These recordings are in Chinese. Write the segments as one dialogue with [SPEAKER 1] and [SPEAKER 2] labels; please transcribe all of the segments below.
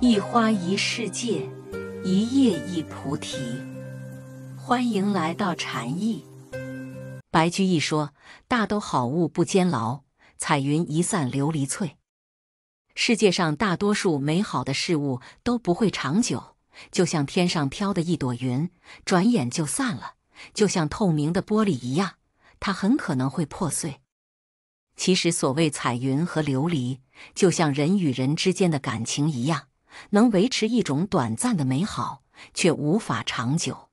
[SPEAKER 1] 一花一世界，一叶一菩提。欢迎来到禅意。白居易说：“大都好物不坚牢，彩云一散琉璃脆。”世界上大多数美好的事物都不会长久，就像天上飘的一朵云，转眼就散了；就像透明的玻璃一样，它很可能会破碎。其实，所谓彩云和琉璃，就像人与人之间的感情一样。能维持一种短暂的美好，却无法长久。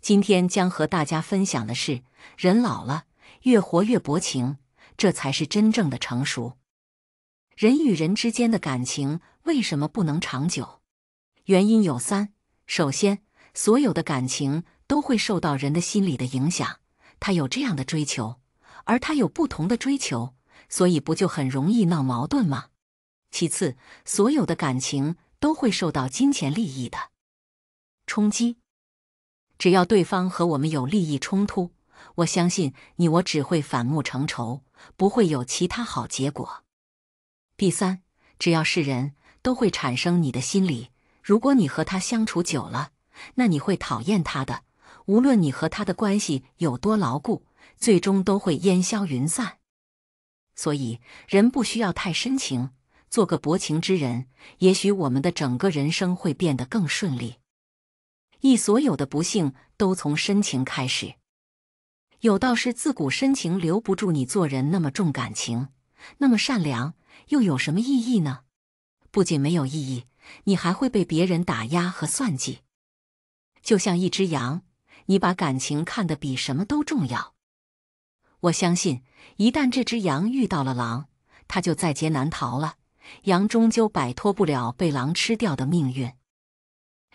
[SPEAKER 1] 今天将和大家分享的是：人老了，越活越薄情，这才是真正的成熟。人与人之间的感情为什么不能长久？原因有三：首先，所有的感情都会受到人的心理的影响，他有这样的追求，而他有不同的追求，所以不就很容易闹矛盾吗？其次，所有的感情都会受到金钱利益的冲击。只要对方和我们有利益冲突，我相信你我只会反目成仇，不会有其他好结果。第三，只要是人，都会产生你的心理。如果你和他相处久了，那你会讨厌他的。无论你和他的关系有多牢固，最终都会烟消云散。所以，人不需要太深情。做个薄情之人，也许我们的整个人生会变得更顺利。一所有的不幸都从深情开始。有道是，自古深情留不住。你做人那么重感情，那么善良，又有什么意义呢？不仅没有意义，你还会被别人打压和算计。就像一只羊，你把感情看得比什么都重要。我相信，一旦这只羊遇到了狼，它就在劫难逃了。羊终究摆脱不了被狼吃掉的命运。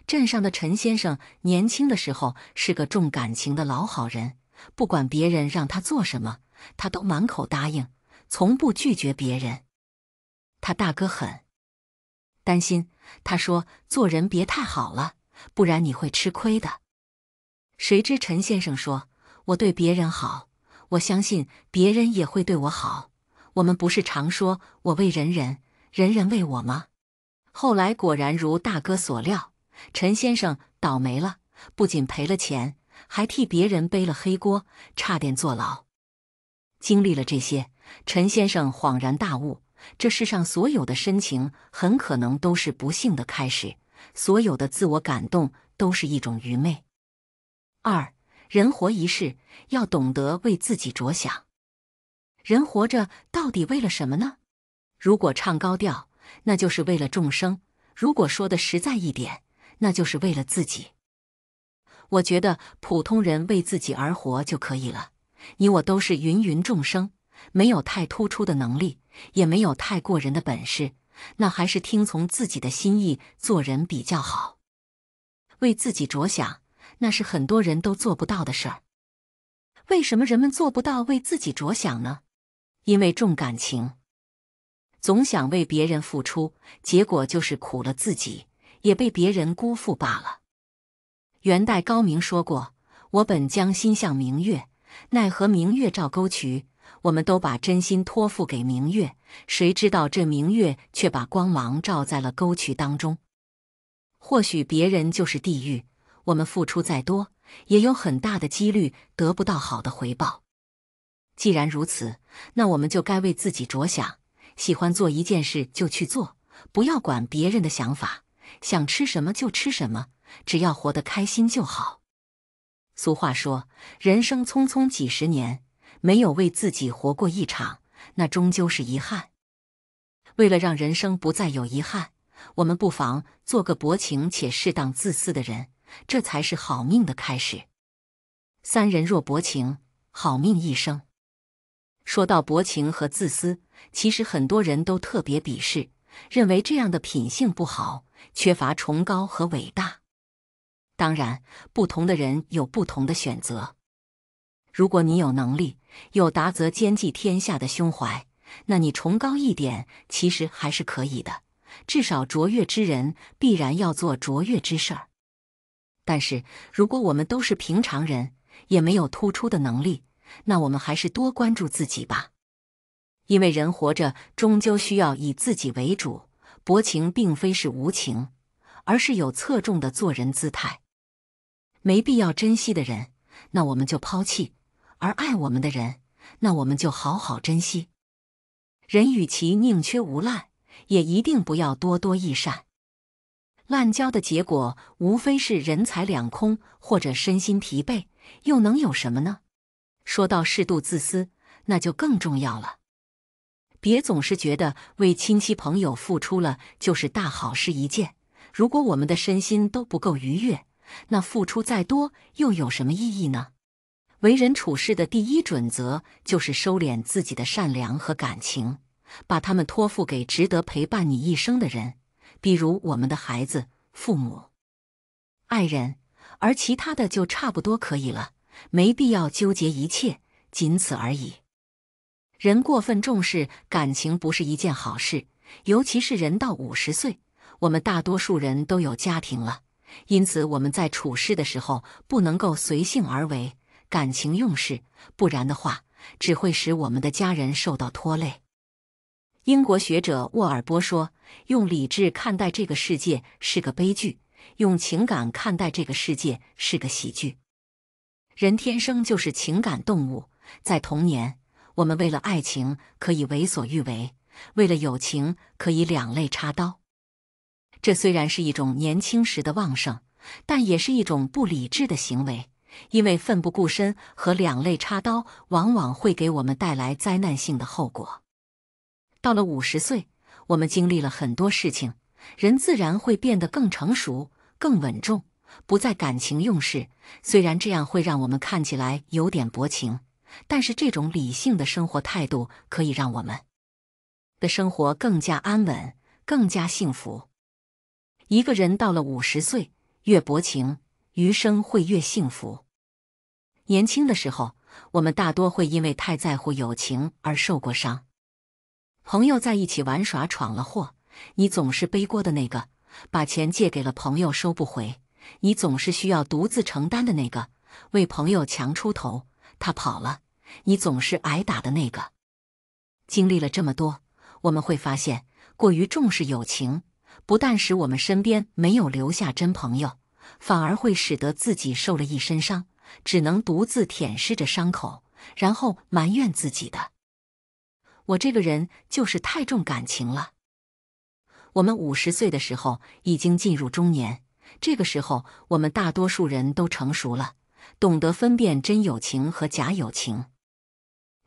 [SPEAKER 1] 镇上的陈先生年轻的时候是个重感情的老好人，不管别人让他做什么，他都满口答应，从不拒绝别人。他大哥很担心，他说：“做人别太好了，不然你会吃亏的。”谁知陈先生说：“我对别人好，我相信别人也会对我好。我们不是常说‘我为人人’？”人人为我吗？后来果然如大哥所料，陈先生倒霉了，不仅赔了钱，还替别人背了黑锅，差点坐牢。经历了这些，陈先生恍然大悟：这世上所有的深情，很可能都是不幸的开始；所有的自我感动，都是一种愚昧。二，人活一世，要懂得为自己着想。人活着到底为了什么呢？如果唱高调，那就是为了众生；如果说的实在一点，那就是为了自己。我觉得普通人为自己而活就可以了。你我都是芸芸众生，没有太突出的能力，也没有太过人的本事，那还是听从自己的心意做人比较好。为自己着想，那是很多人都做不到的事儿。为什么人们做不到为自己着想呢？因为重感情。总想为别人付出，结果就是苦了自己，也被别人辜负罢了。元代高明说过：“我本将心向明月，奈何明月照沟渠。”我们都把真心托付给明月，谁知道这明月却把光芒照在了沟渠当中。或许别人就是地狱，我们付出再多，也有很大的几率得不到好的回报。既然如此，那我们就该为自己着想。喜欢做一件事就去做，不要管别人的想法。想吃什么就吃什么，只要活得开心就好。俗话说，人生匆匆几十年，没有为自己活过一场，那终究是遗憾。为了让人生不再有遗憾，我们不妨做个薄情且适当自私的人，这才是好命的开始。三人若薄情，好命一生。说到薄情和自私，其实很多人都特别鄙视，认为这样的品性不好，缺乏崇高和伟大。当然，不同的人有不同的选择。如果你有能力，有达则兼济天下的胸怀，那你崇高一点其实还是可以的。至少卓越之人必然要做卓越之事。但是，如果我们都是平常人，也没有突出的能力。那我们还是多关注自己吧，因为人活着终究需要以自己为主。薄情并非是无情，而是有侧重的做人姿态。没必要珍惜的人，那我们就抛弃；而爱我们的人，那我们就好好珍惜。人与其宁缺毋滥，也一定不要多多益善。滥交的结果，无非是人财两空或者身心疲惫，又能有什么呢？说到适度自私，那就更重要了。别总是觉得为亲戚朋友付出了就是大好事一件。如果我们的身心都不够愉悦，那付出再多又有什么意义呢？为人处事的第一准则就是收敛自己的善良和感情，把他们托付给值得陪伴你一生的人，比如我们的孩子、父母、爱人，而其他的就差不多可以了。没必要纠结一切，仅此而已。人过分重视感情不是一件好事，尤其是人到五十岁，我们大多数人都有家庭了，因此我们在处事的时候不能够随性而为，感情用事，不然的话只会使我们的家人受到拖累。英国学者沃尔波说：“用理智看待这个世界是个悲剧，用情感看待这个世界是个喜剧。”人天生就是情感动物，在童年，我们为了爱情可以为所欲为，为了友情可以两肋插刀。这虽然是一种年轻时的旺盛，但也是一种不理智的行为，因为奋不顾身和两肋插刀往往会给我们带来灾难性的后果。到了五十岁，我们经历了很多事情，人自然会变得更成熟、更稳重。不再感情用事，虽然这样会让我们看起来有点薄情，但是这种理性的生活态度可以让我们的生活更加安稳、更加幸福。一个人到了五十岁，越薄情，余生会越幸福。年轻的时候，我们大多会因为太在乎友情而受过伤。朋友在一起玩耍闯了祸，你总是背锅的那个；把钱借给了朋友，收不回。你总是需要独自承担的那个，为朋友强出头，他跑了，你总是挨打的那个。经历了这么多，我们会发现，过于重视友情，不但使我们身边没有留下真朋友，反而会使得自己受了一身伤，只能独自舔舐着伤口，然后埋怨自己的。我这个人就是太重感情了。我们五十岁的时候，已经进入中年。这个时候，我们大多数人都成熟了，懂得分辨真友情和假友情。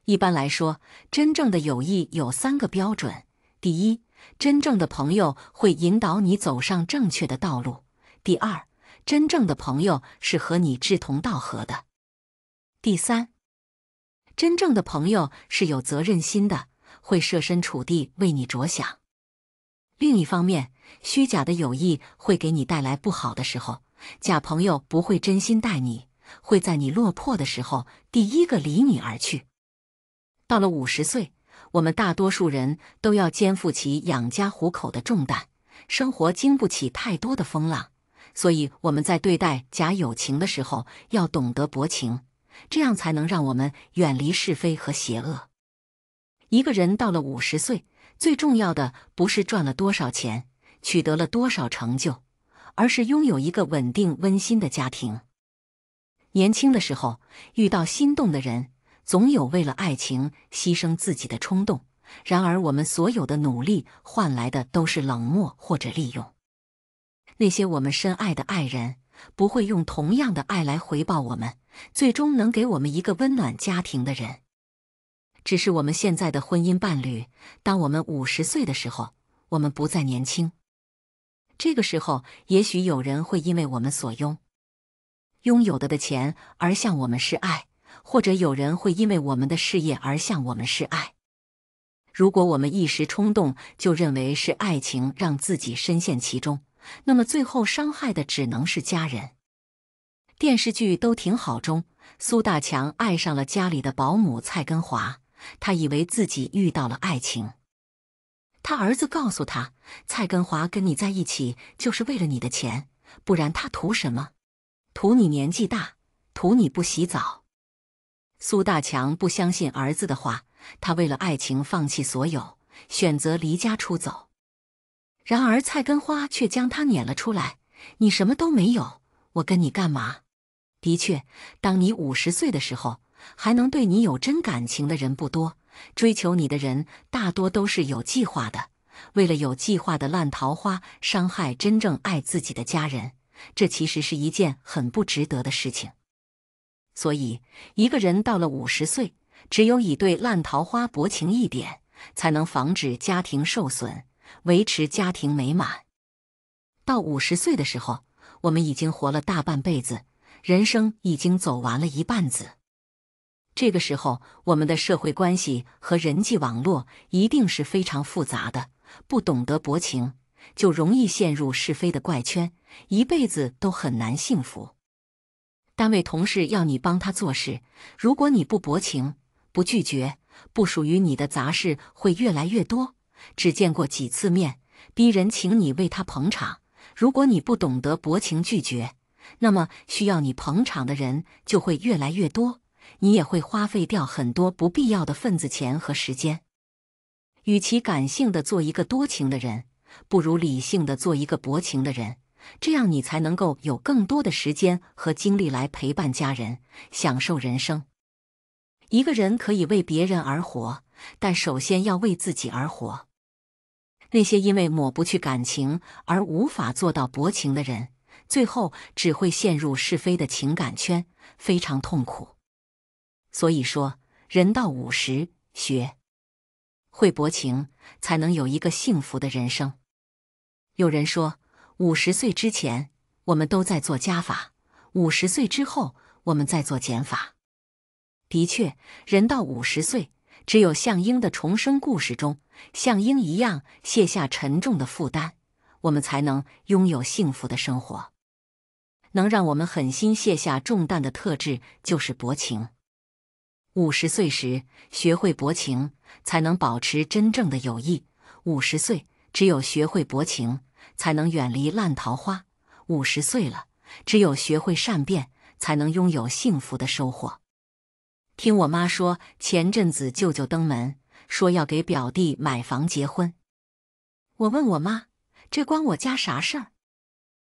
[SPEAKER 1] 一般来说，真正的友谊有三个标准：第一，真正的朋友会引导你走上正确的道路；第二，真正的朋友是和你志同道合的；第三，真正的朋友是有责任心的，会设身处地为你着想。另一方面，虚假的友谊会给你带来不好的时候，假朋友不会真心待你，会在你落魄的时候第一个离你而去。到了五十岁，我们大多数人都要肩负起养家糊口的重担，生活经不起太多的风浪，所以我们在对待假友情的时候要懂得薄情，这样才能让我们远离是非和邪恶。一个人到了五十岁，最重要的不是赚了多少钱。取得了多少成就，而是拥有一个稳定温馨的家庭。年轻的时候遇到心动的人，总有为了爱情牺牲自己的冲动。然而，我们所有的努力换来的都是冷漠或者利用。那些我们深爱的爱人，不会用同样的爱来回报我们。最终能给我们一个温暖家庭的人，只是我们现在的婚姻伴侣。当我们五十岁的时候，我们不再年轻。这个时候，也许有人会因为我们所拥拥有的的钱而向我们示爱，或者有人会因为我们的事业而向我们示爱。如果我们一时冲动就认为是爱情让自己深陷其中，那么最后伤害的只能是家人。电视剧都挺好中，苏大强爱上了家里的保姆蔡根华，他以为自己遇到了爱情。他儿子告诉他：“蔡根华跟你在一起就是为了你的钱，不然他图什么？图你年纪大，图你不洗澡。”苏大强不相信儿子的话，他为了爱情放弃所有，选择离家出走。然而蔡根花却将他撵了出来：“你什么都没有，我跟你干嘛？”的确，当你五十岁的时候，还能对你有真感情的人不多。追求你的人大多都是有计划的，为了有计划的烂桃花伤害真正爱自己的家人，这其实是一件很不值得的事情。所以，一个人到了五十岁，只有以对烂桃花薄情一点，才能防止家庭受损，维持家庭美满。到五十岁的时候，我们已经活了大半辈子，人生已经走完了一半子。这个时候，我们的社会关系和人际网络一定是非常复杂的。不懂得薄情，就容易陷入是非的怪圈，一辈子都很难幸福。单位同事要你帮他做事，如果你不薄情，不拒绝，不属于你的杂事会越来越多。只见过几次面，逼人请你为他捧场，如果你不懂得薄情拒绝，那么需要你捧场的人就会越来越多。你也会花费掉很多不必要的份子钱和时间。与其感性的做一个多情的人，不如理性的做一个薄情的人，这样你才能够有更多的时间和精力来陪伴家人，享受人生。一个人可以为别人而活，但首先要为自己而活。那些因为抹不去感情而无法做到薄情的人，最后只会陷入是非的情感圈，非常痛苦。所以说，人到五十学会薄情，才能有一个幸福的人生。有人说，五十岁之前我们都在做加法，五十岁之后我们在做减法。的确，人到五十岁，只有像鹰的重生故事中，像鹰一样卸下沉重的负担，我们才能拥有幸福的生活。能让我们狠心卸下重担的特质，就是薄情。五十岁时学会薄情，才能保持真正的友谊。五十岁，只有学会薄情，才能远离烂桃花。五十岁了，只有学会善变，才能拥有幸福的收获。听我妈说，前阵子舅舅登门，说要给表弟买房结婚。我问我妈，这关我家啥事儿？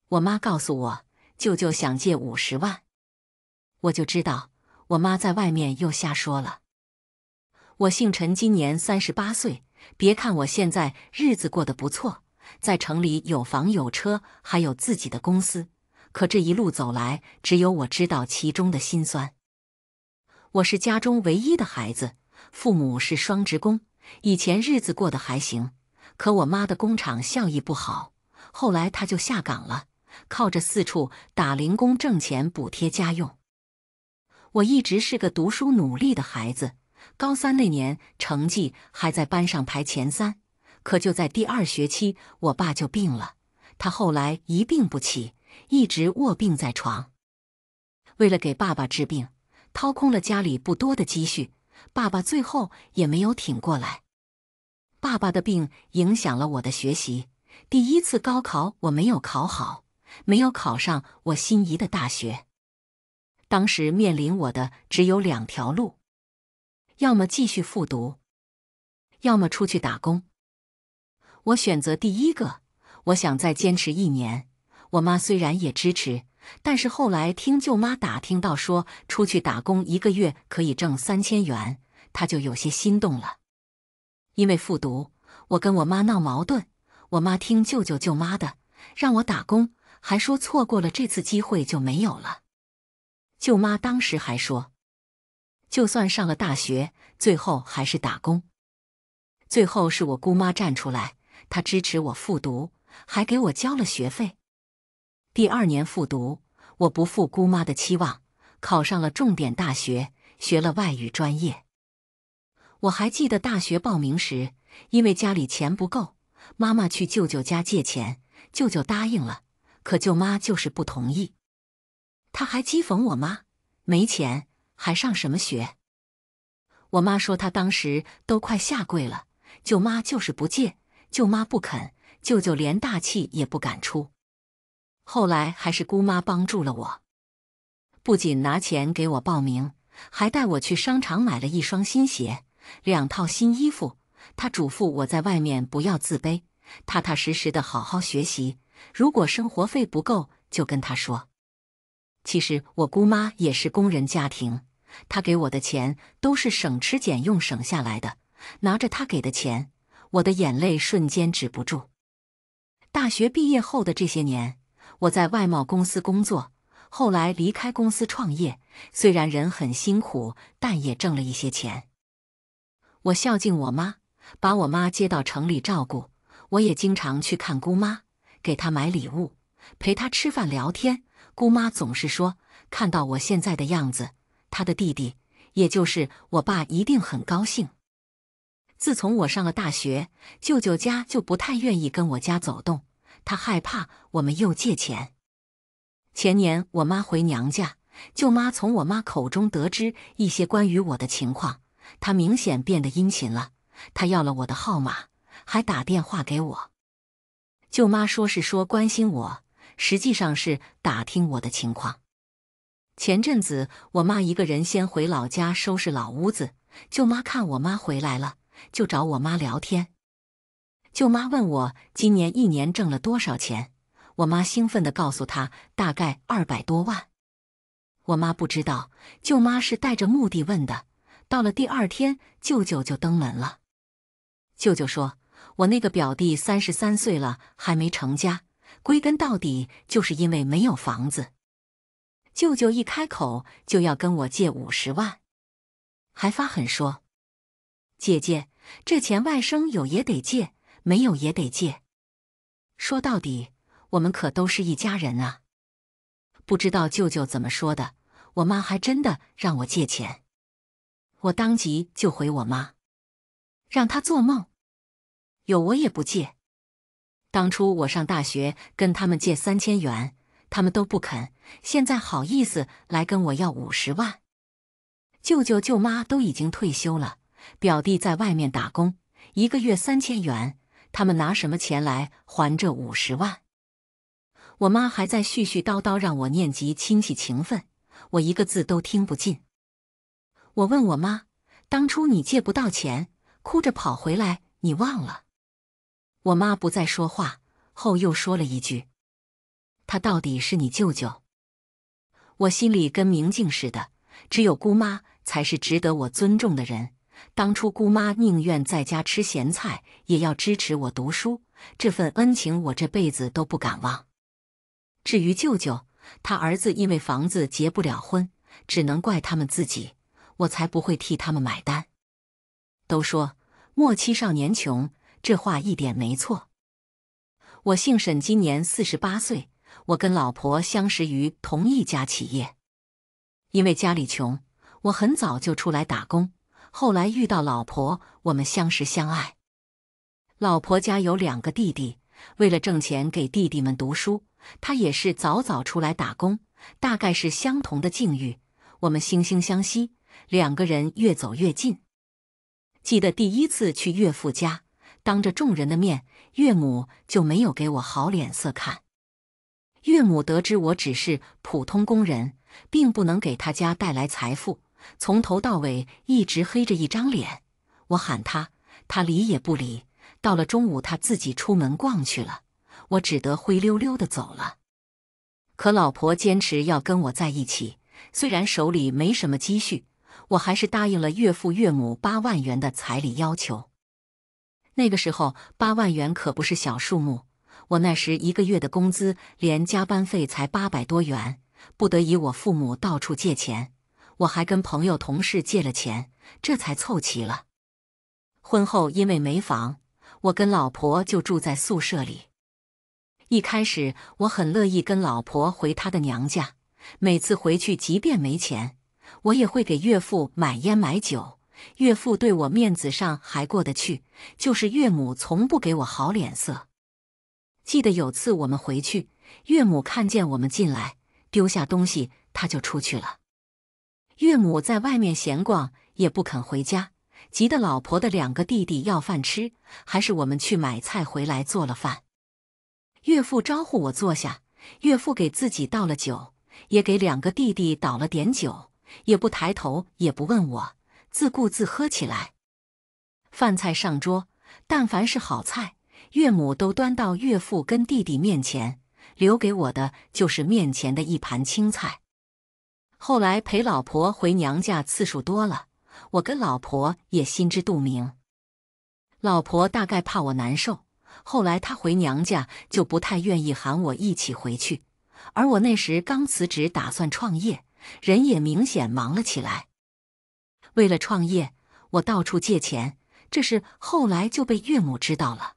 [SPEAKER 1] 我妈告诉我，舅舅想借五十万。我就知道。我妈在外面又瞎说了。我姓陈，今年三十八岁。别看我现在日子过得不错，在城里有房有车，还有自己的公司，可这一路走来，只有我知道其中的辛酸。我是家中唯一的孩子，父母是双职工。以前日子过得还行，可我妈的工厂效益不好，后来她就下岗了，靠着四处打零工挣钱补贴家用。我一直是个读书努力的孩子，高三那年成绩还在班上排前三。可就在第二学期，我爸就病了。他后来一病不起，一直卧病在床。为了给爸爸治病，掏空了家里不多的积蓄。爸爸最后也没有挺过来。爸爸的病影响了我的学习，第一次高考我没有考好，没有考上我心仪的大学。当时面临我的只有两条路，要么继续复读，要么出去打工。我选择第一个，我想再坚持一年。我妈虽然也支持，但是后来听舅妈打听到说出去打工一个月可以挣三千元，她就有些心动了。因为复读，我跟我妈闹矛盾。我妈听舅舅舅妈的，让我打工，还说错过了这次机会就没有了。舅妈当时还说：“就算上了大学，最后还是打工。”最后是我姑妈站出来，她支持我复读，还给我交了学费。第二年复读，我不负姑妈的期望，考上了重点大学，学了外语专业。我还记得大学报名时，因为家里钱不够，妈妈去舅舅家借钱，舅舅答应了，可舅妈就是不同意。他还讥讽我妈没钱还上什么学？我妈说她当时都快下跪了，舅妈就是不借，舅妈不肯，舅舅连大气也不敢出。后来还是姑妈帮助了我，不仅拿钱给我报名，还带我去商场买了一双新鞋、两套新衣服。他嘱咐我在外面不要自卑，踏踏实实的好好学习，如果生活费不够就跟他说。其实我姑妈也是工人家庭，她给我的钱都是省吃俭用省下来的。拿着她给的钱，我的眼泪瞬间止不住。大学毕业后的这些年，我在外贸公司工作，后来离开公司创业。虽然人很辛苦，但也挣了一些钱。我孝敬我妈，把我妈接到城里照顾。我也经常去看姑妈，给她买礼物，陪她吃饭聊天。姑妈总是说：“看到我现在的样子，她的弟弟，也就是我爸，一定很高兴。”自从我上了大学，舅舅家就不太愿意跟我家走动，他害怕我们又借钱。前年我妈回娘家，舅妈从我妈口中得知一些关于我的情况，她明显变得殷勤了。她要了我的号码，还打电话给我。舅妈说是说关心我。实际上是打听我的情况。前阵子我妈一个人先回老家收拾老屋子，舅妈看我妈回来了，就找我妈聊天。舅妈问我今年一年挣了多少钱，我妈兴奋的告诉她大概二百多万。我妈不知道，舅妈是带着目的问的。到了第二天，舅舅就登门了。舅舅说我那个表弟三十三岁了还没成家。归根到底，就是因为没有房子。舅舅一开口就要跟我借五十万，还发狠说：“姐姐，这钱外甥有也得借，没有也得借。说到底，我们可都是一家人啊！”不知道舅舅怎么说的，我妈还真的让我借钱。我当即就回我妈：“让她做梦，有我也不借。”当初我上大学跟他们借三千元，他们都不肯。现在好意思来跟我要五十万？舅舅、舅妈都已经退休了，表弟在外面打工，一个月三千元，他们拿什么钱来还这五十万？我妈还在絮絮叨叨让我念及亲戚情分，我一个字都听不进。我问我妈：“当初你借不到钱，哭着跑回来，你忘了？”我妈不再说话，后又说了一句：“他到底是你舅舅。”我心里跟明镜似的，只有姑妈才是值得我尊重的人。当初姑妈宁愿在家吃咸菜，也要支持我读书，这份恩情我这辈子都不敢忘。至于舅舅，他儿子因为房子结不了婚，只能怪他们自己，我才不会替他们买单。都说“莫欺少年穷”。这话一点没错。我姓沈，今年四十八岁。我跟老婆相识于同一家企业。因为家里穷，我很早就出来打工。后来遇到老婆，我们相识相爱。老婆家有两个弟弟，为了挣钱给弟弟们读书，她也是早早出来打工。大概是相同的境遇，我们惺惺相惜，两个人越走越近。记得第一次去岳父家。当着众人的面，岳母就没有给我好脸色看。岳母得知我只是普通工人，并不能给他家带来财富，从头到尾一直黑着一张脸。我喊他，他理也不理。到了中午，他自己出门逛去了，我只得灰溜溜的走了。可老婆坚持要跟我在一起，虽然手里没什么积蓄，我还是答应了岳父岳母八万元的彩礼要求。那个时候，八万元可不是小数目。我那时一个月的工资连加班费才八百多元，不得已，我父母到处借钱，我还跟朋友、同事借了钱，这才凑齐了。婚后因为没房，我跟老婆就住在宿舍里。一开始我很乐意跟老婆回她的娘家，每次回去，即便没钱，我也会给岳父买烟买酒。岳父对我面子上还过得去，就是岳母从不给我好脸色。记得有次我们回去，岳母看见我们进来，丢下东西他就出去了。岳母在外面闲逛，也不肯回家，急得老婆的两个弟弟要饭吃，还是我们去买菜回来做了饭。岳父招呼我坐下，岳父给自己倒了酒，也给两个弟弟倒了点酒，也不抬头，也不问我。自顾自喝起来，饭菜上桌，但凡是好菜，岳母都端到岳父跟弟弟面前，留给我的就是面前的一盘青菜。后来陪老婆回娘家次数多了，我跟老婆也心知肚明，老婆大概怕我难受，后来她回娘家就不太愿意喊我一起回去，而我那时刚辞职，打算创业，人也明显忙了起来。为了创业，我到处借钱，这事后来就被岳母知道了。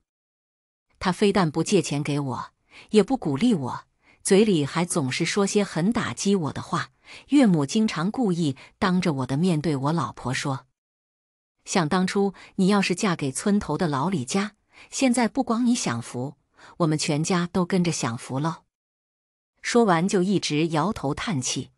[SPEAKER 1] 他非但不借钱给我，也不鼓励我，嘴里还总是说些很打击我的话。岳母经常故意当着我的面对我老婆说：“想当初你要是嫁给村头的老李家，现在不光你享福，我们全家都跟着享福喽。”说完就一直摇头叹气。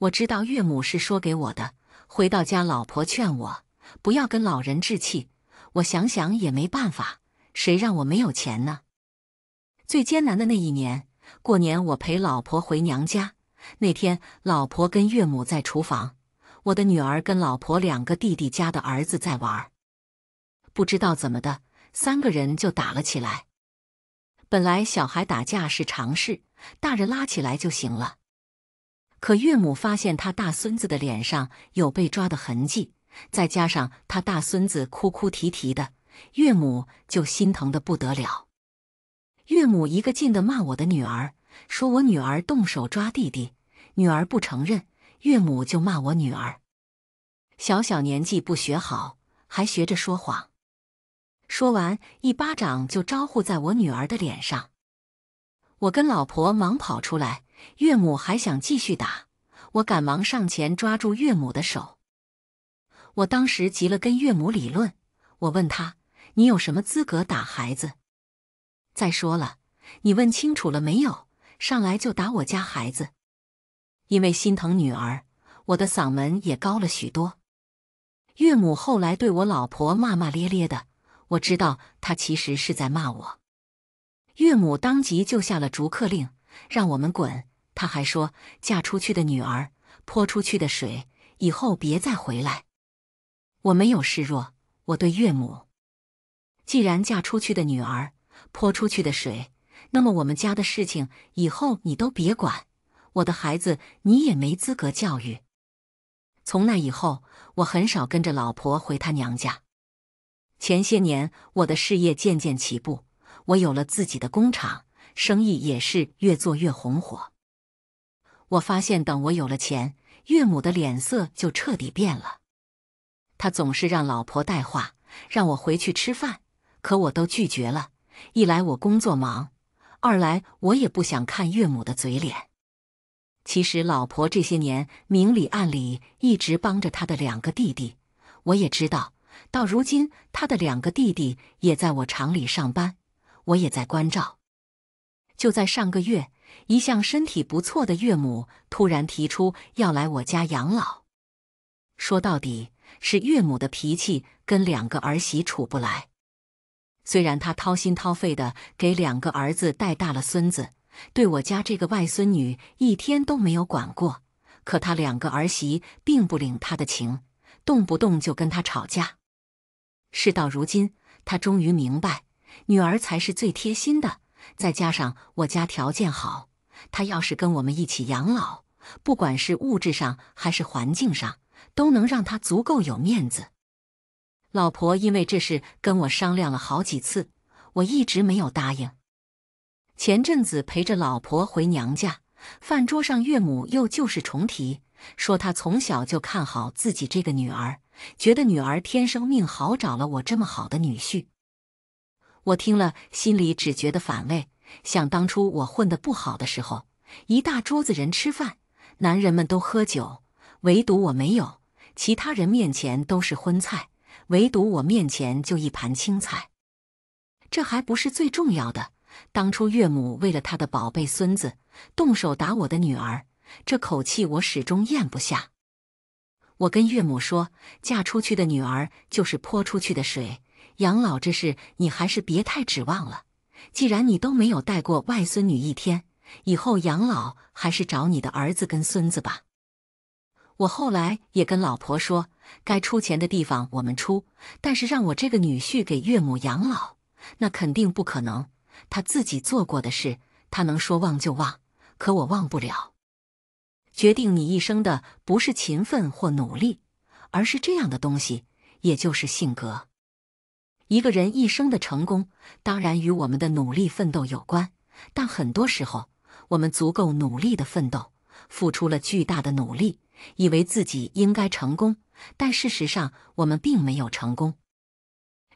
[SPEAKER 1] 我知道岳母是说给我的。回到家，老婆劝我不要跟老人置气。我想想也没办法，谁让我没有钱呢？最艰难的那一年，过年我陪老婆回娘家。那天，老婆跟岳母在厨房，我的女儿跟老婆两个弟弟家的儿子在玩。不知道怎么的，三个人就打了起来。本来小孩打架是常事，大人拉起来就行了。可岳母发现他大孙子的脸上有被抓的痕迹，再加上他大孙子哭哭啼啼的，岳母就心疼的不得了。岳母一个劲的骂我的女儿，说我女儿动手抓弟弟，女儿不承认，岳母就骂我女儿，小小年纪不学好，还学着说谎。说完，一巴掌就招呼在我女儿的脸上。我跟老婆忙跑出来。岳母还想继续打我，赶忙上前抓住岳母的手。我当时急了，跟岳母理论。我问他：“你有什么资格打孩子？再说了，你问清楚了没有？上来就打我家孩子！”因为心疼女儿，我的嗓门也高了许多。岳母后来对我老婆骂骂咧咧的，我知道她其实是在骂我。岳母当即就下了逐客令，让我们滚。他还说：“嫁出去的女儿，泼出去的水，以后别再回来。”我没有示弱，我对岳母：“既然嫁出去的女儿，泼出去的水，那么我们家的事情以后你都别管，我的孩子你也没资格教育。”从那以后，我很少跟着老婆回她娘家。前些年，我的事业渐渐起步，我有了自己的工厂，生意也是越做越红火。我发现，等我有了钱，岳母的脸色就彻底变了。他总是让老婆带话，让我回去吃饭，可我都拒绝了。一来我工作忙，二来我也不想看岳母的嘴脸。其实，老婆这些年明里暗里一直帮着他的两个弟弟，我也知道。到如今，他的两个弟弟也在我厂里上班，我也在关照。就在上个月。一向身体不错的岳母突然提出要来我家养老，说到底是岳母的脾气跟两个儿媳处不来。虽然她掏心掏肺的给两个儿子带大了孙子，对我家这个外孙女一天都没有管过，可她两个儿媳并不领她的情，动不动就跟她吵架。事到如今，她终于明白，女儿才是最贴心的。再加上我家条件好，他要是跟我们一起养老，不管是物质上还是环境上，都能让他足够有面子。老婆因为这事跟我商量了好几次，我一直没有答应。前阵子陪着老婆回娘家，饭桌上岳母又旧事重提，说她从小就看好自己这个女儿，觉得女儿天生命好，找了我这么好的女婿。我听了，心里只觉得反胃。想当初我混得不好的时候，一大桌子人吃饭，男人们都喝酒，唯独我没有。其他人面前都是荤菜，唯独我面前就一盘青菜。这还不是最重要的。当初岳母为了她的宝贝孙子，动手打我的女儿，这口气我始终咽不下。我跟岳母说，嫁出去的女儿就是泼出去的水。养老这事，你还是别太指望了。既然你都没有带过外孙女一天，以后养老还是找你的儿子跟孙子吧。我后来也跟老婆说，该出钱的地方我们出，但是让我这个女婿给岳母养老，那肯定不可能。他自己做过的事，他能说忘就忘，可我忘不了。决定你一生的不是勤奋或努力，而是这样的东西，也就是性格。一个人一生的成功，当然与我们的努力奋斗有关，但很多时候，我们足够努力的奋斗，付出了巨大的努力，以为自己应该成功，但事实上，我们并没有成功。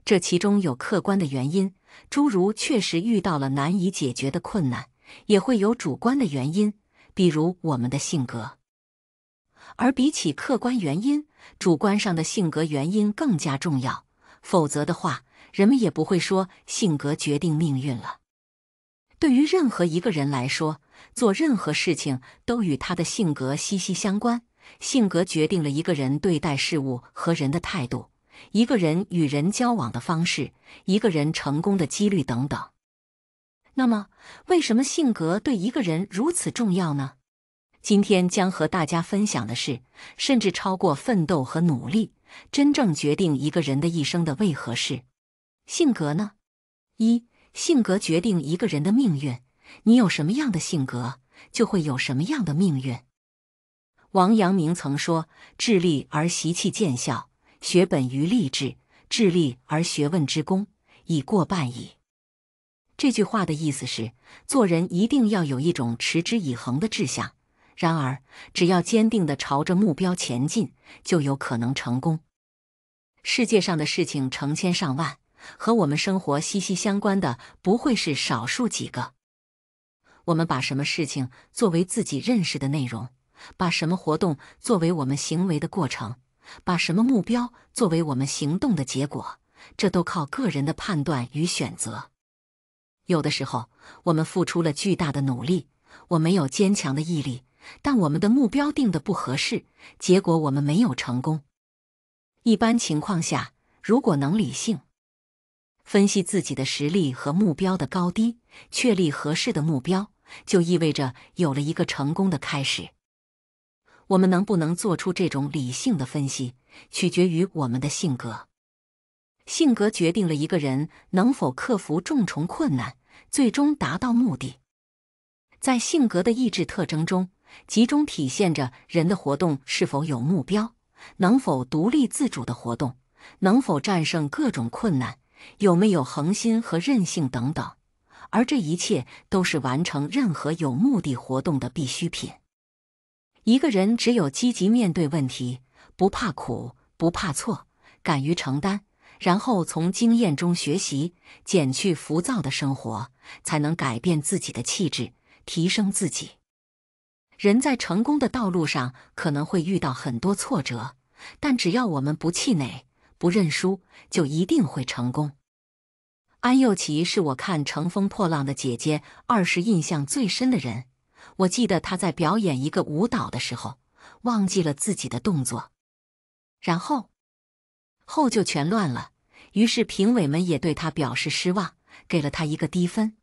[SPEAKER 1] 这其中有客观的原因，诸如确实遇到了难以解决的困难，也会有主观的原因，比如我们的性格。而比起客观原因，主观上的性格原因更加重要。否则的话。人们也不会说性格决定命运了。对于任何一个人来说，做任何事情都与他的性格息息相关。性格决定了一个人对待事物和人的态度，一个人与人交往的方式，一个人成功的几率等等。那么，为什么性格对一个人如此重要呢？今天将和大家分享的是，甚至超过奋斗和努力，真正决定一个人的一生的为何事。性格呢？一性格决定一个人的命运，你有什么样的性格，就会有什么样的命运。王阳明曾说：“志立而习气见效，学本于立志，志立而学问之功已过半矣。”这句话的意思是，做人一定要有一种持之以恒的志向。然而，只要坚定的朝着目标前进，就有可能成功。世界上的事情成千上万。和我们生活息息相关的不会是少数几个。我们把什么事情作为自己认识的内容，把什么活动作为我们行为的过程，把什么目标作为我们行动的结果，这都靠个人的判断与选择。有的时候，我们付出了巨大的努力，我们有坚强的毅力，但我们的目标定的不合适，结果我们没有成功。一般情况下，如果能理性。分析自己的实力和目标的高低，确立合适的目标，就意味着有了一个成功的开始。我们能不能做出这种理性的分析，取决于我们的性格。性格决定了一个人能否克服重重困难，最终达到目的。在性格的意志特征中，集中体现着人的活动是否有目标，能否独立自主的活动，能否战胜各种困难。有没有恒心和韧性等等，而这一切都是完成任何有目的活动的必需品。一个人只有积极面对问题，不怕苦，不怕错，敢于承担，然后从经验中学习，减去浮躁的生活，才能改变自己的气质，提升自己。人在成功的道路上可能会遇到很多挫折，但只要我们不气馁。不认输，就一定会成功。安又琪是我看《乘风破浪的姐姐》二是印象最深的人。我记得她在表演一个舞蹈的时候，忘记了自己的动作，然后后就全乱了。于是评委们也对她表示失望，给了她一个低分。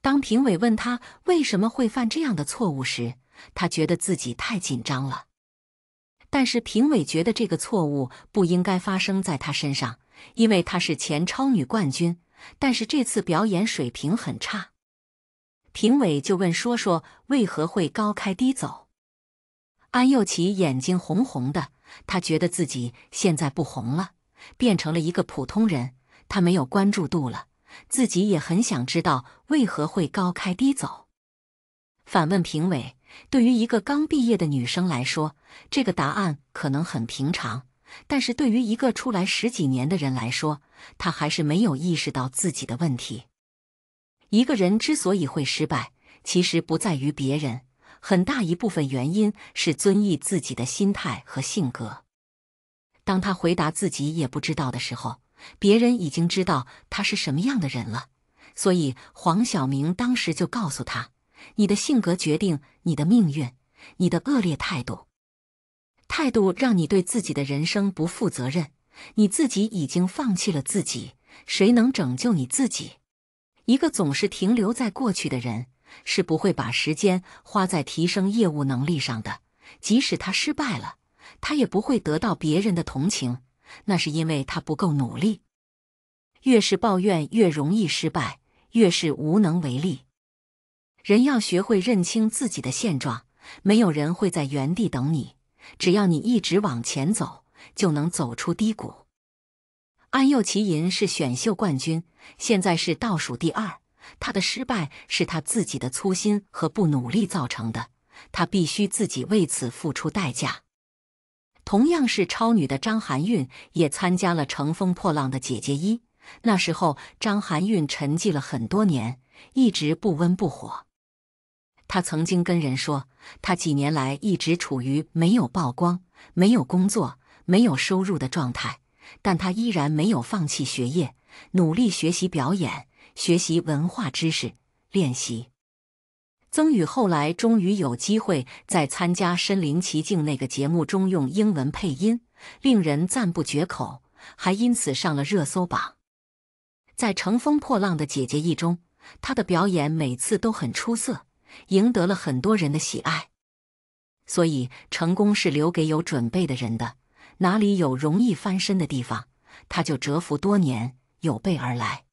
[SPEAKER 1] 当评委问她为什么会犯这样的错误时，她觉得自己太紧张了。但是评委觉得这个错误不应该发生在她身上，因为她是前超女冠军，但是这次表演水平很差。评委就问：“说说为何会高开低走？”安又琪眼睛红红的，她觉得自己现在不红了，变成了一个普通人，她没有关注度了。自己也很想知道为何会高开低走，反问评委。对于一个刚毕业的女生来说，这个答案可能很平常；但是对于一个出来十几年的人来说，他还是没有意识到自己的问题。一个人之所以会失败，其实不在于别人，很大一部分原因是遵义自己的心态和性格。当他回答自己也不知道的时候，别人已经知道他是什么样的人了。所以黄晓明当时就告诉他。你的性格决定你的命运，你的恶劣态度，态度让你对自己的人生不负责任，你自己已经放弃了自己，谁能拯救你自己？一个总是停留在过去的人，是不会把时间花在提升业务能力上的，即使他失败了，他也不会得到别人的同情，那是因为他不够努力。越是抱怨，越容易失败，越是无能为力。人要学会认清自己的现状，没有人会在原地等你。只要你一直往前走，就能走出低谷。安又琪银是选秀冠军，现在是倒数第二。他的失败是他自己的粗心和不努力造成的，他必须自己为此付出代价。同样是超女的张含韵也参加了《乘风破浪的姐姐一》，那时候张含韵沉寂了很多年，一直不温不火。他曾经跟人说，他几年来一直处于没有曝光、没有工作、没有收入的状态，但他依然没有放弃学业，努力学习表演、学习文化知识、练习。曾宇后来终于有机会在参加《身临其境》那个节目中用英文配音，令人赞不绝口，还因此上了热搜榜。在《乘风破浪的姐姐》一中，他的表演每次都很出色。赢得了很多人的喜爱，所以成功是留给有准备的人的。哪里有容易翻身的地方，他就蛰伏多年，有备而来。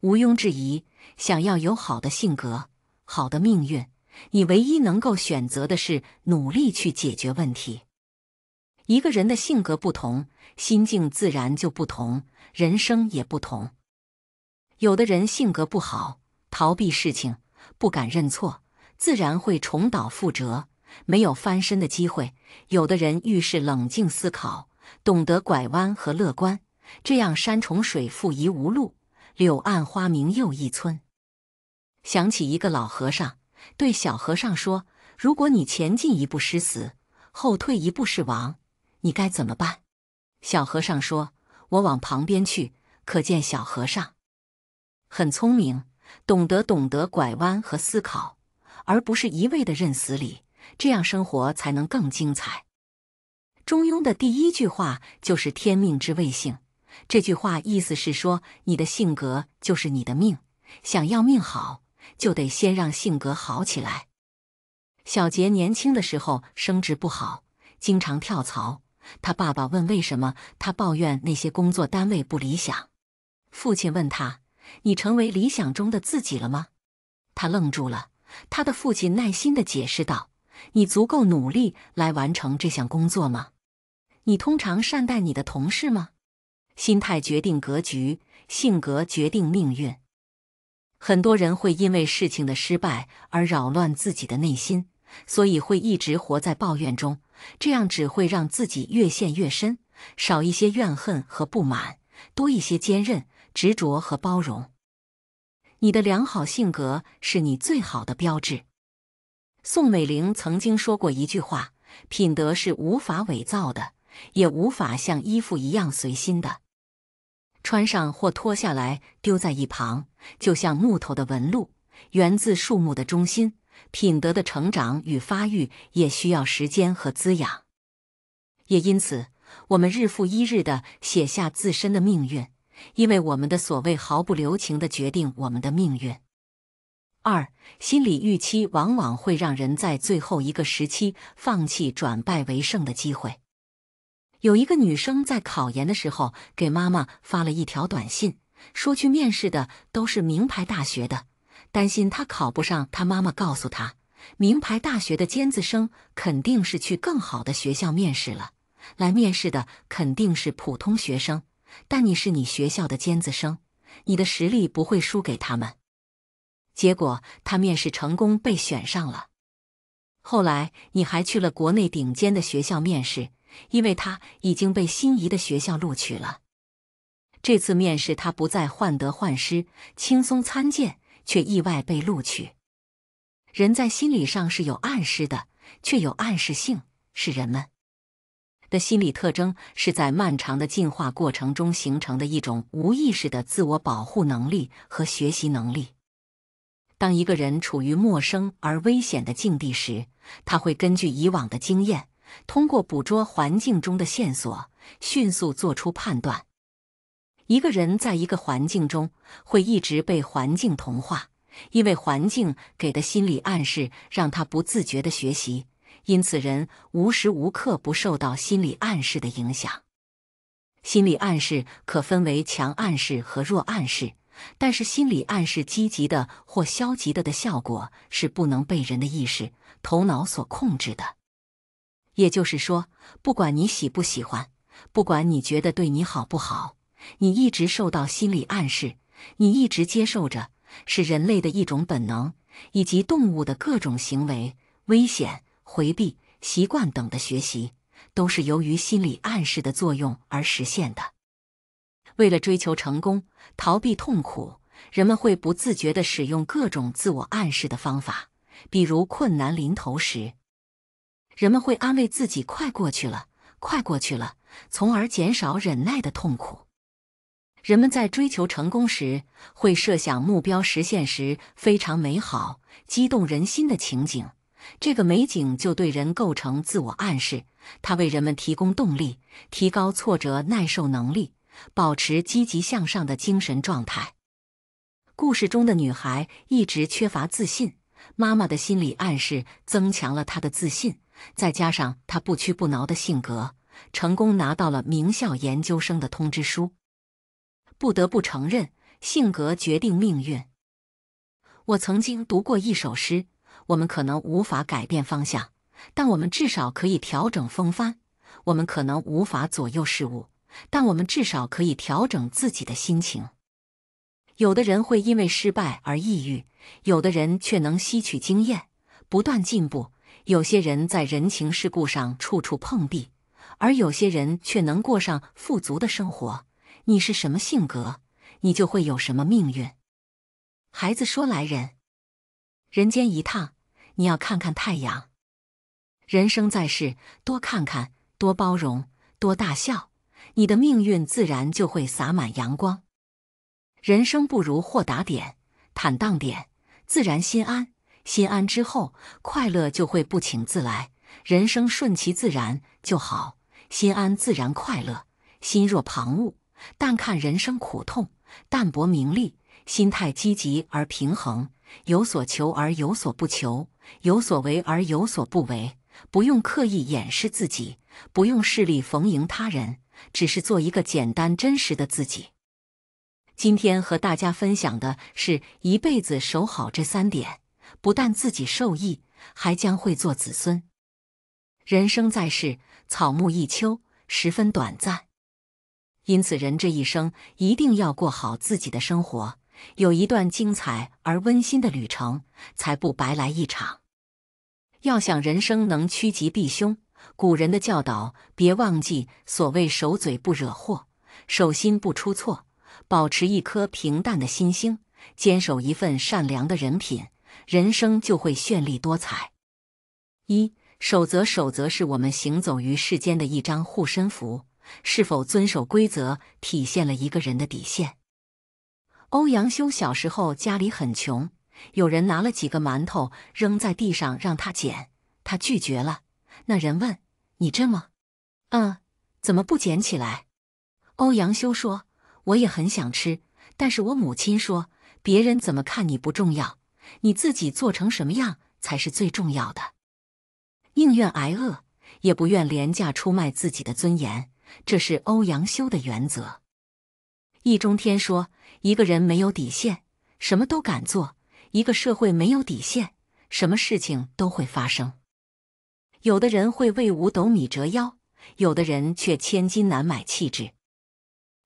[SPEAKER 1] 毋庸置疑，想要有好的性格、好的命运，你唯一能够选择的是努力去解决问题。一个人的性格不同，心境自然就不同，人生也不同。有的人性格不好，逃避事情。不敢认错，自然会重蹈覆辙，没有翻身的机会。有的人遇事冷静思考，懂得拐弯和乐观，这样山重水复疑无路，柳暗花明又一村。想起一个老和尚对小和尚说：“如果你前进一步是死，后退一步是亡，你该怎么办？”小和尚说：“我往旁边去。”可见小和尚很聪明。懂得懂得拐弯和思考，而不是一味的认死理，这样生活才能更精彩。中庸的第一句话就是“天命之谓性”，这句话意思是说，你的性格就是你的命，想要命好，就得先让性格好起来。小杰年轻的时候升职不好，经常跳槽，他爸爸问为什么，他抱怨那些工作单位不理想。父亲问他。你成为理想中的自己了吗？他愣住了。他的父亲耐心地解释道：“你足够努力来完成这项工作吗？你通常善待你的同事吗？心态决定格局，性格决定命运。很多人会因为事情的失败而扰乱自己的内心，所以会一直活在抱怨中。这样只会让自己越陷越深。少一些怨恨和不满，多一些坚韧。”执着和包容，你的良好性格是你最好的标志。宋美龄曾经说过一句话：“品德是无法伪造的，也无法像衣服一样随心的穿上或脱下来丢在一旁。就像木头的纹路源自树木的中心，品德的成长与发育也需要时间和滋养。也因此，我们日复一日的写下自身的命运。”因为我们的所谓毫不留情的决定我们的命运。二心理预期往往会让人在最后一个时期放弃转败为胜的机会。有一个女生在考研的时候给妈妈发了一条短信，说去面试的都是名牌大学的，担心她考不上。她妈妈告诉她，名牌大学的尖子生肯定是去更好的学校面试了，来面试的肯定是普通学生。但你是你学校的尖子生，你的实力不会输给他们。结果他面试成功，被选上了。后来你还去了国内顶尖的学校面试，因为他已经被心仪的学校录取了。这次面试他不再患得患失，轻松参见，却意外被录取。人在心理上是有暗示的，却有暗示性，是人们。的心理特征是在漫长的进化过程中形成的一种无意识的自我保护能力和学习能力。当一个人处于陌生而危险的境地时，他会根据以往的经验，通过捕捉环境中的线索，迅速做出判断。一个人在一个环境中会一直被环境同化，因为环境给的心理暗示让他不自觉的学习。因此，人无时无刻不受到心理暗示的影响。心理暗示可分为强暗示和弱暗示，但是心理暗示积极的或消极的的效果是不能被人的意识、头脑所控制的。也就是说，不管你喜不喜欢，不管你觉得对你好不好，你一直受到心理暗示，你一直接受着，是人类的一种本能，以及动物的各种行为危险。回避、习惯等的学习，都是由于心理暗示的作用而实现的。为了追求成功、逃避痛苦，人们会不自觉地使用各种自我暗示的方法。比如，困难临头时，人们会安慰自己：“快过去了，快过去了”，从而减少忍耐的痛苦。人们在追求成功时，会设想目标实现时非常美好、激动人心的情景。这个美景就对人构成自我暗示，它为人们提供动力，提高挫折耐受能力，保持积极向上的精神状态。故事中的女孩一直缺乏自信，妈妈的心理暗示增强了她的自信，再加上她不屈不挠的性格，成功拿到了名校研究生的通知书。不得不承认，性格决定命运。我曾经读过一首诗。我们可能无法改变方向，但我们至少可以调整风帆。我们可能无法左右事物，但我们至少可以调整自己的心情。有的人会因为失败而抑郁，有的人却能吸取经验，不断进步。有些人在人情世故上处处碰壁，而有些人却能过上富足的生活。你是什么性格，你就会有什么命运。孩子说：“来人，人间一趟。”你要看看太阳，人生在世，多看看，多包容，多大笑，你的命运自然就会洒满阳光。人生不如豁达点，坦荡点，自然心安。心安之后，快乐就会不请自来。人生顺其自然就好，心安自然快乐。心若旁骛，淡看人生苦痛，淡泊名利，心态积极而平衡。有所求而有所不求，有所为而有所不为，不用刻意掩饰自己，不用势力逢迎他人，只是做一个简单真实的自己。今天和大家分享的是一辈子守好这三点，不但自己受益，还将会做子孙。人生在世，草木一秋，十分短暂，因此人这一生一定要过好自己的生活。有一段精彩而温馨的旅程，才不白来一场。要想人生能趋吉避凶，古人的教导别忘记：所谓守嘴不惹祸，守心不出错。保持一颗平淡的心胸，坚守一份善良的人品，人生就会绚丽多彩。一守则守则是我们行走于世间的一张护身符。是否遵守规则，体现了一个人的底线。欧阳修小时候家里很穷，有人拿了几个馒头扔在地上让他捡，他拒绝了。那人问：“你这么……嗯，怎么不捡起来？”欧阳修说：“我也很想吃，但是我母亲说，别人怎么看你不重要，你自己做成什么样才是最重要的。宁愿挨饿，也不愿廉价出卖自己的尊严。”这是欧阳修的原则。易中天说。一个人没有底线，什么都敢做；一个社会没有底线，什么事情都会发生。有的人会为五斗米折腰，有的人却千金难买气质。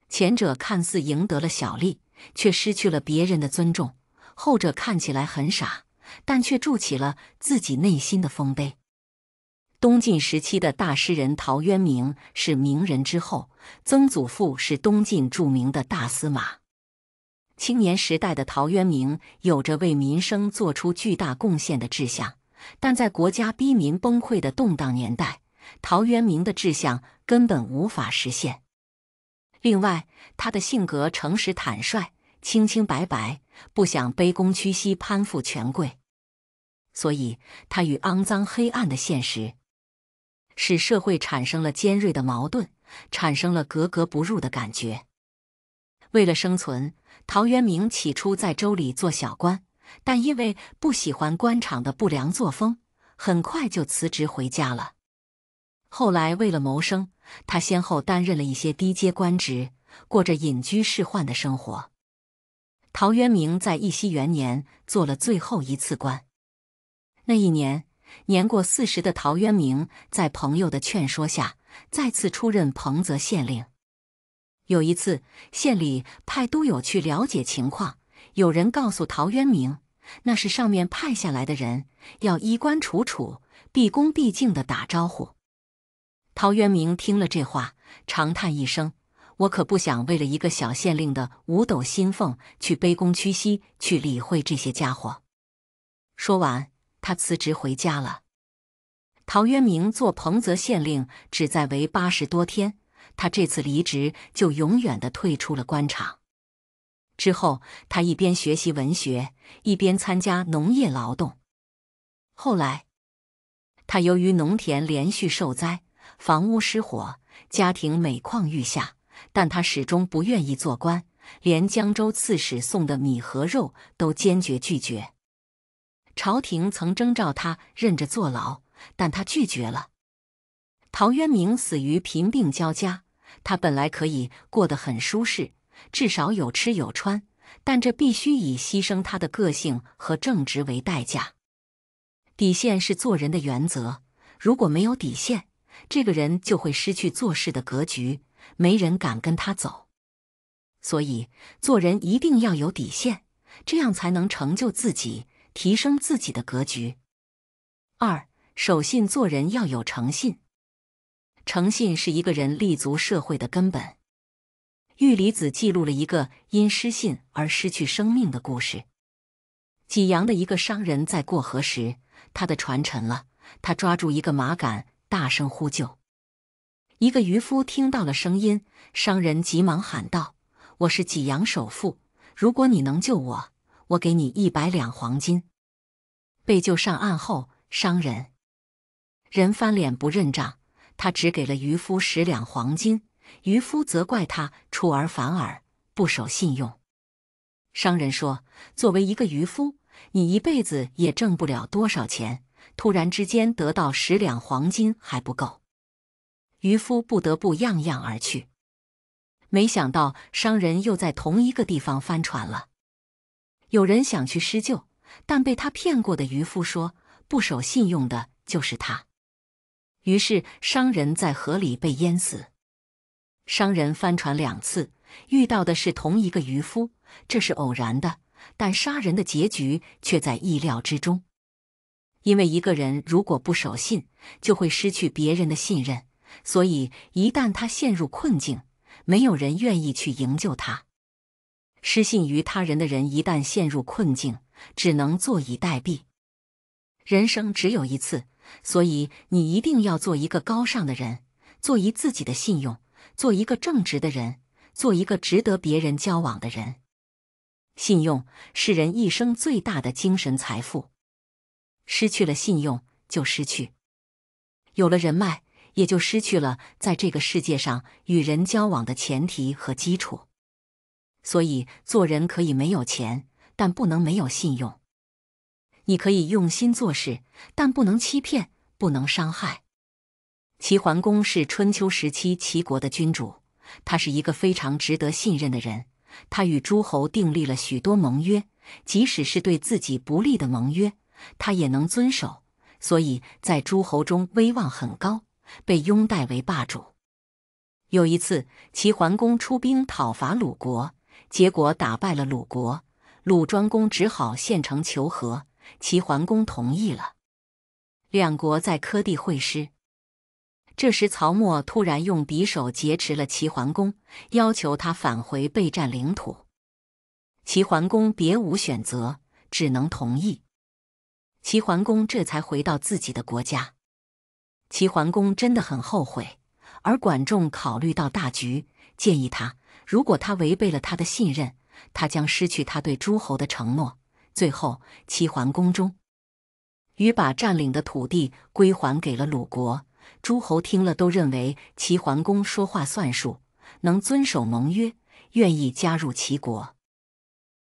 [SPEAKER 1] 前者看似赢得了小利，却失去了别人的尊重；后者看起来很傻，但却筑起了自己内心的丰碑。东晋时期的大诗人陶渊明是名人之后，曾祖父是东晋著名的大司马。青年时代的陶渊明有着为民生做出巨大贡献的志向，但在国家逼民崩溃的动荡年代，陶渊明的志向根本无法实现。另外，他的性格诚实坦率、清清白白，不想卑躬屈膝、攀附权贵，所以他与肮脏黑暗的现实使社会产生了尖锐的矛盾，产生了格格不入的感觉。为了生存。陶渊明起初在州里做小官，但因为不喜欢官场的不良作风，很快就辞职回家了。后来为了谋生，他先后担任了一些低阶官职，过着隐居仕宦的生活。陶渊明在义熙元年做了最后一次官。那一年，年过四十的陶渊明在朋友的劝说下，再次出任彭泽县令。有一次，县里派督邮去了解情况。有人告诉陶渊明，那是上面派下来的人，要衣冠楚楚、毕恭毕敬地打招呼。陶渊明听了这话，长叹一声：“我可不想为了一个小县令的五斗薪俸，去卑躬屈膝，去理会这些家伙。”说完，他辞职回家了。陶渊明做彭泽县令，只在为八十多天。他这次离职，就永远的退出了官场。之后，他一边学习文学，一边参加农业劳动。后来，他由于农田连续受灾，房屋失火，家庭每况愈下，但他始终不愿意做官，连江州刺史送的米和肉都坚决拒绝。朝廷曾征召他任着坐牢，但他拒绝了。陶渊明死于贫病交加。他本来可以过得很舒适，至少有吃有穿，但这必须以牺牲他的个性和正直为代价。底线是做人的原则，如果没有底线，这个人就会失去做事的格局，没人敢跟他走。所以，做人一定要有底线，这样才能成就自己，提升自己的格局。二、守信做人要有诚信。诚信是一个人立足社会的根本。玉离子记录了一个因失信而失去生命的故事。济阳的一个商人，在过河时，他的船沉了，他抓住一个马杆，大声呼救。一个渔夫听到了声音，商人急忙喊道：“我是济阳首富，如果你能救我，我给你一百两黄金。”被救上岸后，商人人翻脸不认账。他只给了渔夫十两黄金，渔夫责怪他出尔反尔，不守信用。商人说：“作为一个渔夫，你一辈子也挣不了多少钱，突然之间得到十两黄金还不够。”渔夫不得不样样而去。没想到商人又在同一个地方翻船了。有人想去施救，但被他骗过的渔夫说：“不守信用的就是他。”于是，商人在河里被淹死。商人翻船两次，遇到的是同一个渔夫，这是偶然的，但杀人的结局却在意料之中。因为一个人如果不守信，就会失去别人的信任，所以一旦他陷入困境，没有人愿意去营救他。失信于他人的人，一旦陷入困境，只能坐以待毙。人生只有一次。所以，你一定要做一个高尚的人，做一自己的信用，做一个正直的人，做一个值得别人交往的人。信用是人一生最大的精神财富，失去了信用就失去，有了人脉也就失去了在这个世界上与人交往的前提和基础。所以，做人可以没有钱，但不能没有信用。你可以用心做事，但不能欺骗，不能伤害。齐桓公是春秋时期齐国的君主，他是一个非常值得信任的人。他与诸侯订立了许多盟约，即使是对自己不利的盟约，他也能遵守，所以在诸侯中威望很高，被拥戴为霸主。有一次，齐桓公出兵讨伐鲁国，结果打败了鲁国，鲁庄公只好献城求和。齐桓公同意了，两国在科地会师。这时，曹沫突然用匕首劫持了齐桓公，要求他返回备战领土。齐桓公别无选择，只能同意。齐桓公这才回到自己的国家。齐桓公真的很后悔，而管仲考虑到大局，建议他：如果他违背了他的信任，他将失去他对诸侯的承诺。最后，齐桓公终于把占领的土地归还给了鲁国。诸侯听了，都认为齐桓公说话算数，能遵守盟约，愿意加入齐国。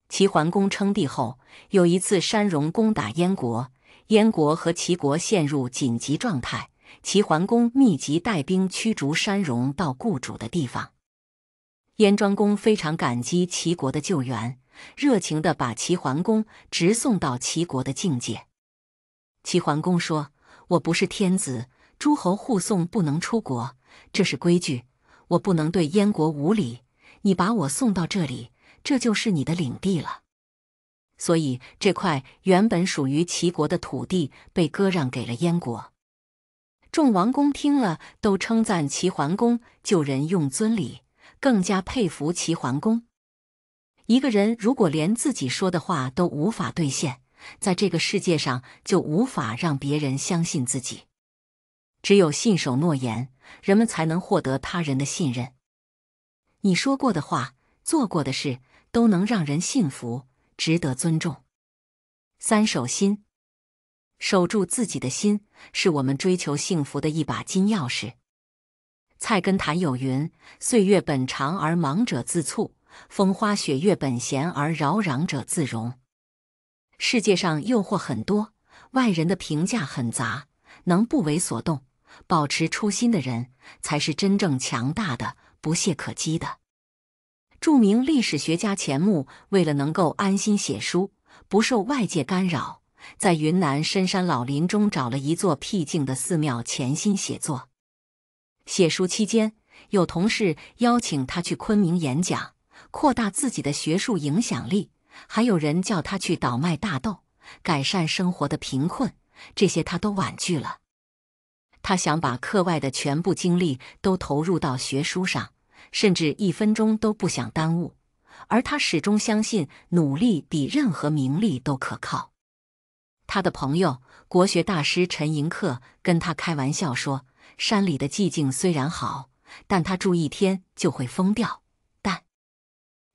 [SPEAKER 1] 齐桓公称帝后，有一次山戎攻打燕国，燕国和齐国陷入紧急状态。齐桓公密集带兵驱逐山戎到雇主的地方。燕庄公非常感激齐国的救援。热情地把齐桓公直送到齐国的境界。齐桓公说：“我不是天子，诸侯护送不能出国，这是规矩。我不能对燕国无礼，你把我送到这里，这就是你的领地了。”所以这块原本属于齐国的土地被割让给了燕国。众王公听了，都称赞齐桓公救人用尊礼，更加佩服齐桓公。一个人如果连自己说的话都无法兑现，在这个世界上就无法让别人相信自己。只有信守诺言，人们才能获得他人的信任。你说过的话、做过的事，都能让人信服，值得尊重。三守心，守住自己的心，是我们追求幸福的一把金钥匙。菜根谭有云：“岁月本长，而忙者自促。”风花雪月本闲，而扰攘者自容。世界上诱惑很多，外人的评价很杂，能不为所动，保持初心的人，才是真正强大的、不懈可击的。著名历史学家钱穆为了能够安心写书，不受外界干扰，在云南深山老林中找了一座僻静的寺庙潜心写作。写书期间，有同事邀请他去昆明演讲。扩大自己的学术影响力，还有人叫他去倒卖大豆，改善生活的贫困，这些他都婉拒了。他想把课外的全部精力都投入到学书上，甚至一分钟都不想耽误。而他始终相信，努力比任何名利都可靠。他的朋友国学大师陈寅恪跟他开玩笑说：“山里的寂静虽然好，但他住一天就会疯掉。”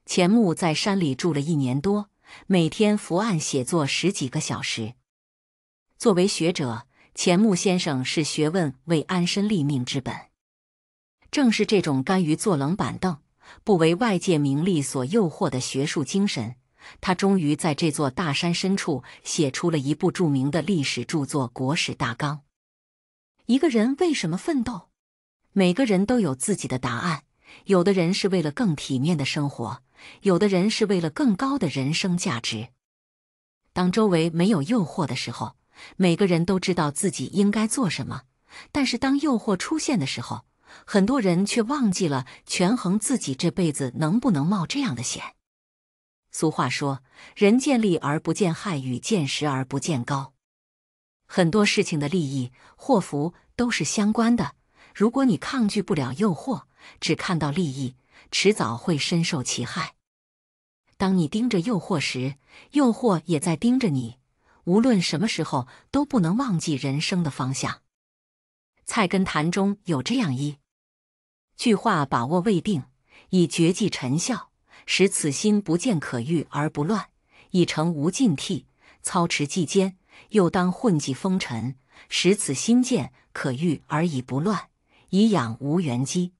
[SPEAKER 1] 钱穆在山里住了一年多，每天伏案写作十几个小时。作为学者，钱穆先生视学问为安身立命之本。正是这种甘于坐冷板凳、不为外界名利所诱惑的学术精神，他终于在这座大山深处写出了一部著名的历史著作《国史大纲》。一个人为什么奋斗？每个人都有自己的答案。有的人是为了更体面的生活。有的人是为了更高的人生价值。当周围没有诱惑的时候，每个人都知道自己应该做什么。但是当诱惑出现的时候，很多人却忘记了权衡自己这辈子能不能冒这样的险。俗话说：“人见利而不见害，与见时而不见高。”很多事情的利益祸福都是相关的。如果你抗拒不了诱惑，只看到利益。迟早会深受其害。当你盯着诱惑时，诱惑也在盯着你。无论什么时候，都不能忘记人生的方向。《菜根谭》中有这样一句话：“把握未定，以绝迹尘嚣，使此心不见可欲而不乱；以成无尽替，操持既坚，又当混迹风尘，使此心见可欲而已不乱；以养无缘机。”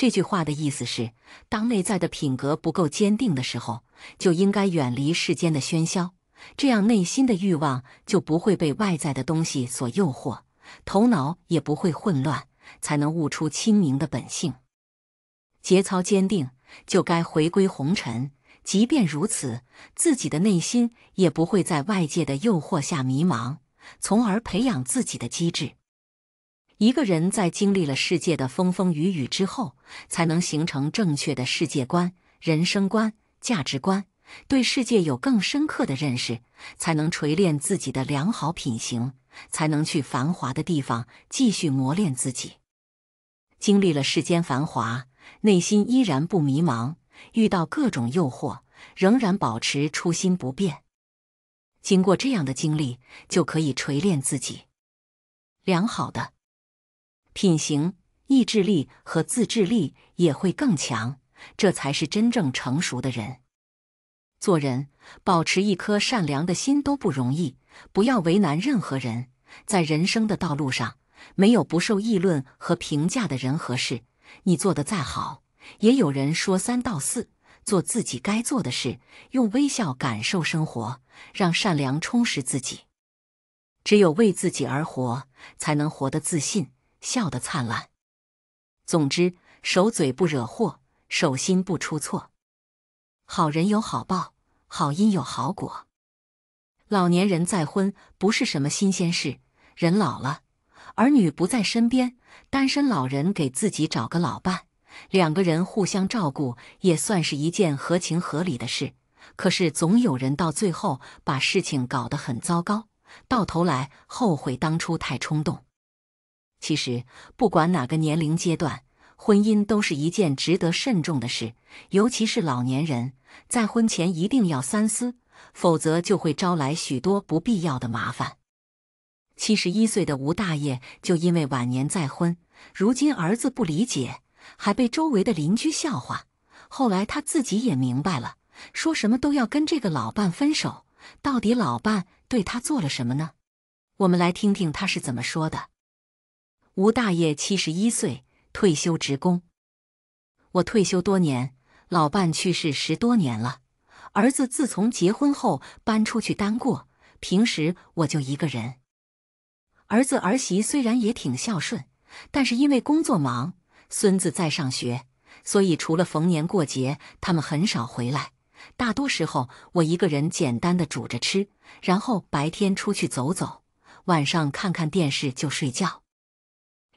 [SPEAKER 1] 这句话的意思是，当内在的品格不够坚定的时候，就应该远离世间的喧嚣，这样内心的欲望就不会被外在的东西所诱惑，头脑也不会混乱，才能悟出清明的本性。节操坚定，就该回归红尘，即便如此，自己的内心也不会在外界的诱惑下迷茫，从而培养自己的机智。一个人在经历了世界的风风雨雨之后，才能形成正确的世界观、人生观、价值观，对世界有更深刻的认识，才能锤炼自己的良好品行，才能去繁华的地方继续磨练自己。经历了世间繁华，内心依然不迷茫，遇到各种诱惑，仍然保持初心不变。经过这样的经历，就可以锤炼自己良好的。品行、意志力和自制力也会更强，这才是真正成熟的人。做人，保持一颗善良的心都不容易，不要为难任何人。在人生的道路上，没有不受议论和评价的人和事。你做的再好，也有人说三道四。做自己该做的事，用微笑感受生活，让善良充实自己。只有为自己而活，才能活得自信。笑得灿烂。总之，守嘴不惹祸，守心不出错。好人有好报，好因有好果。老年人再婚不是什么新鲜事。人老了，儿女不在身边，单身老人给自己找个老伴，两个人互相照顾，也算是一件合情合理的事。可是，总有人到最后把事情搞得很糟糕，到头来后悔当初太冲动。其实，不管哪个年龄阶段，婚姻都是一件值得慎重的事，尤其是老年人，在婚前一定要三思，否则就会招来许多不必要的麻烦。七十一岁的吴大爷就因为晚年再婚，如今儿子不理解，还被周围的邻居笑话。后来他自己也明白了，说什么都要跟这个老伴分手。到底老伴对他做了什么呢？我们来听听他是怎么说的。吴大爷七十一岁，退休职工。我退休多年，老伴去世十多年了。儿子自从结婚后搬出去单过，平时我就一个人。儿子儿媳虽然也挺孝顺，但是因为工作忙，孙子在上学，所以除了逢年过节，他们很少回来。大多时候，我一个人简单的煮着吃，然后白天出去走走，晚上看看电视就睡觉。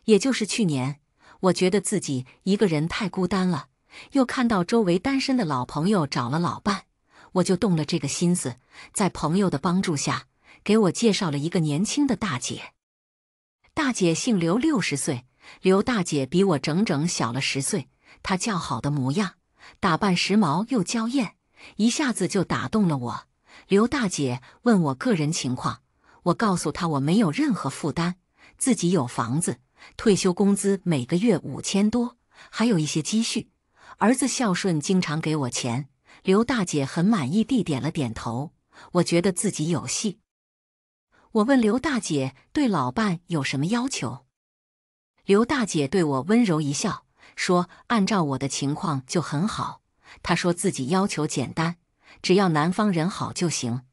[SPEAKER 1] 也就是去年，我觉得自己一个人太孤单了，又看到周围单身的老朋友找了老伴，我就动了这个心思。在朋友的帮助下，给我介绍了一个年轻的大姐。大姐姓刘，六十岁。刘大姐比我整整小了十岁，她较好的模样，打扮时髦又娇艳，一下子就打动了我。刘大姐问我个人情况，我告诉她我没有任何负担，自己有房子。退休工资每个月五千多，还有一些积蓄。儿子孝顺，经常给我钱。刘大姐很满意地点了点头。我觉得自己有戏。我问刘大姐对老伴有什么要求。刘大姐对我温柔一笑，说：“按照我的情况就很好。”她说自己要求简单，只要男方人好就行。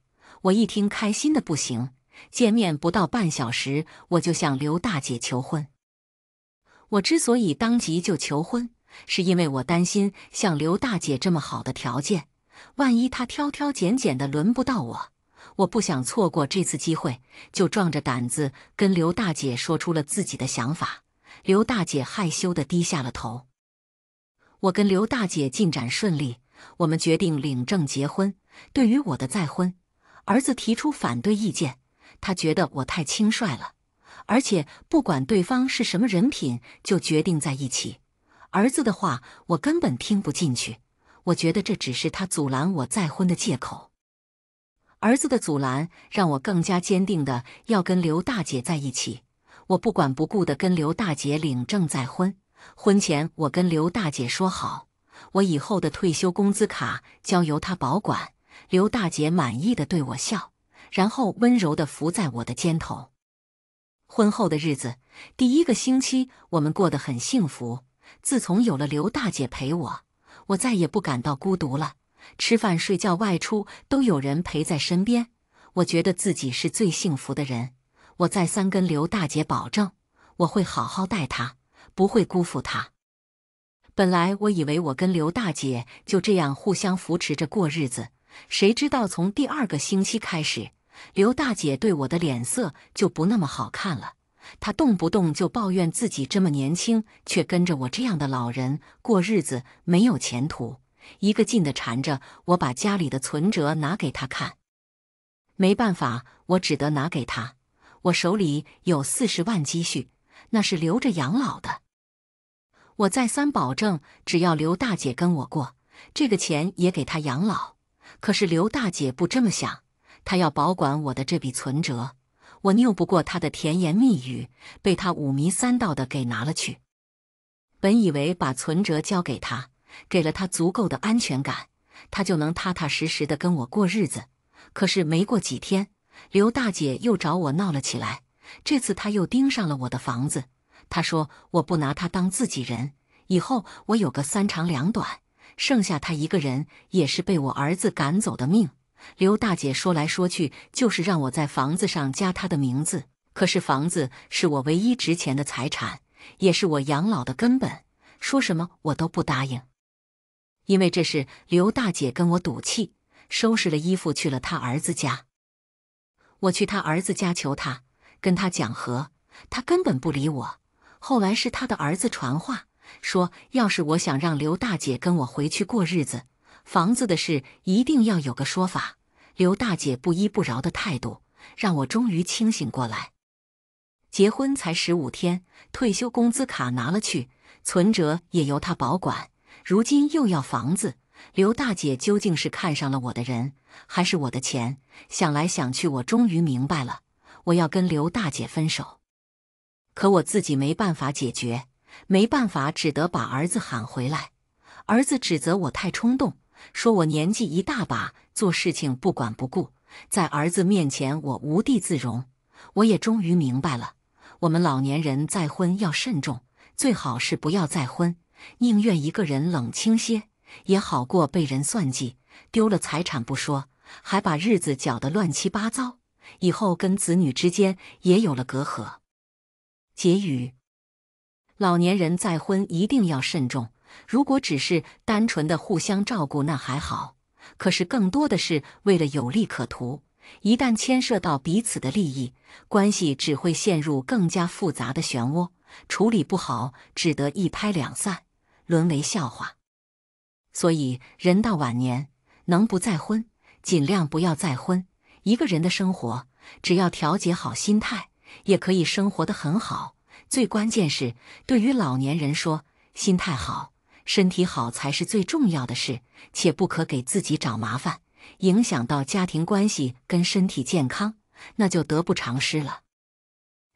[SPEAKER 1] 我一听开心的不行。见面不到半小时，我就向刘大姐求婚。我之所以当即就求婚，是因为我担心像刘大姐这么好的条件，万一她挑挑拣拣的轮不到我，我不想错过这次机会，就壮着胆子跟刘大姐说出了自己的想法。刘大姐害羞的低下了头。我跟刘大姐进展顺利，我们决定领证结婚。对于我的再婚，儿子提出反对意见，他觉得我太轻率了。而且不管对方是什么人品，就决定在一起。儿子的话我根本听不进去，我觉得这只是他阻拦我再婚的借口。儿子的阻拦让我更加坚定的要跟刘大姐在一起。我不管不顾的跟刘大姐领证再婚。婚前我跟刘大姐说好，我以后的退休工资卡交由她保管。刘大姐满意的对我笑，然后温柔的伏在我的肩头。婚后的日子，第一个星期我们过得很幸福。自从有了刘大姐陪我，我再也不感到孤独了。吃饭、睡觉、外出都有人陪在身边，我觉得自己是最幸福的人。我再三跟刘大姐保证，我会好好待她，不会辜负她。本来我以为我跟刘大姐就这样互相扶持着过日子，谁知道从第二个星期开始。刘大姐对我的脸色就不那么好看了，她动不动就抱怨自己这么年轻，却跟着我这样的老人过日子没有前途，一个劲地缠着我把家里的存折拿给她看。没办法，我只得拿给她。我手里有四十万积蓄，那是留着养老的。我再三保证，只要刘大姐跟我过，这个钱也给她养老。可是刘大姐不这么想。他要保管我的这笔存折，我拗不过他的甜言蜜语，被他五迷三道的给拿了去。本以为把存折交给他，给了他足够的安全感，他就能踏踏实实的跟我过日子。可是没过几天，刘大姐又找我闹了起来。这次他又盯上了我的房子，他说我不拿他当自己人，以后我有个三长两短，剩下他一个人也是被我儿子赶走的命。刘大姐说来说去就是让我在房子上加她的名字，可是房子是我唯一值钱的财产，也是我养老的根本，说什么我都不答应。因为这是刘大姐跟我赌气，收拾了衣服去了她儿子家。我去她儿子家求她，跟她讲和，她根本不理我。后来是她的儿子传话，说要是我想让刘大姐跟我回去过日子。房子的事一定要有个说法。刘大姐不依不饶的态度让我终于清醒过来。结婚才十五天，退休工资卡拿了去，存折也由她保管，如今又要房子。刘大姐究竟是看上了我的人，还是我的钱？想来想去，我终于明白了。我要跟刘大姐分手，可我自己没办法解决，没办法，只得把儿子喊回来。儿子指责我太冲动。说我年纪一大把，做事情不管不顾，在儿子面前我无地自容。我也终于明白了，我们老年人再婚要慎重，最好是不要再婚，宁愿一个人冷清些，也好过被人算计，丢了财产不说，还把日子搅得乱七八糟，以后跟子女之间也有了隔阂。结语：老年人再婚一定要慎重。如果只是单纯的互相照顾，那还好；可是更多的是为了有利可图。一旦牵涉到彼此的利益，关系只会陷入更加复杂的漩涡。处理不好，只得一拍两散，沦为笑话。所以，人到晚年，能不再婚，尽量不要再婚。一个人的生活，只要调节好心态，也可以生活得很好。最关键是，对于老年人说，心态好。身体好才是最重要的事，且不可给自己找麻烦，影响到家庭关系跟身体健康，那就得不偿失了。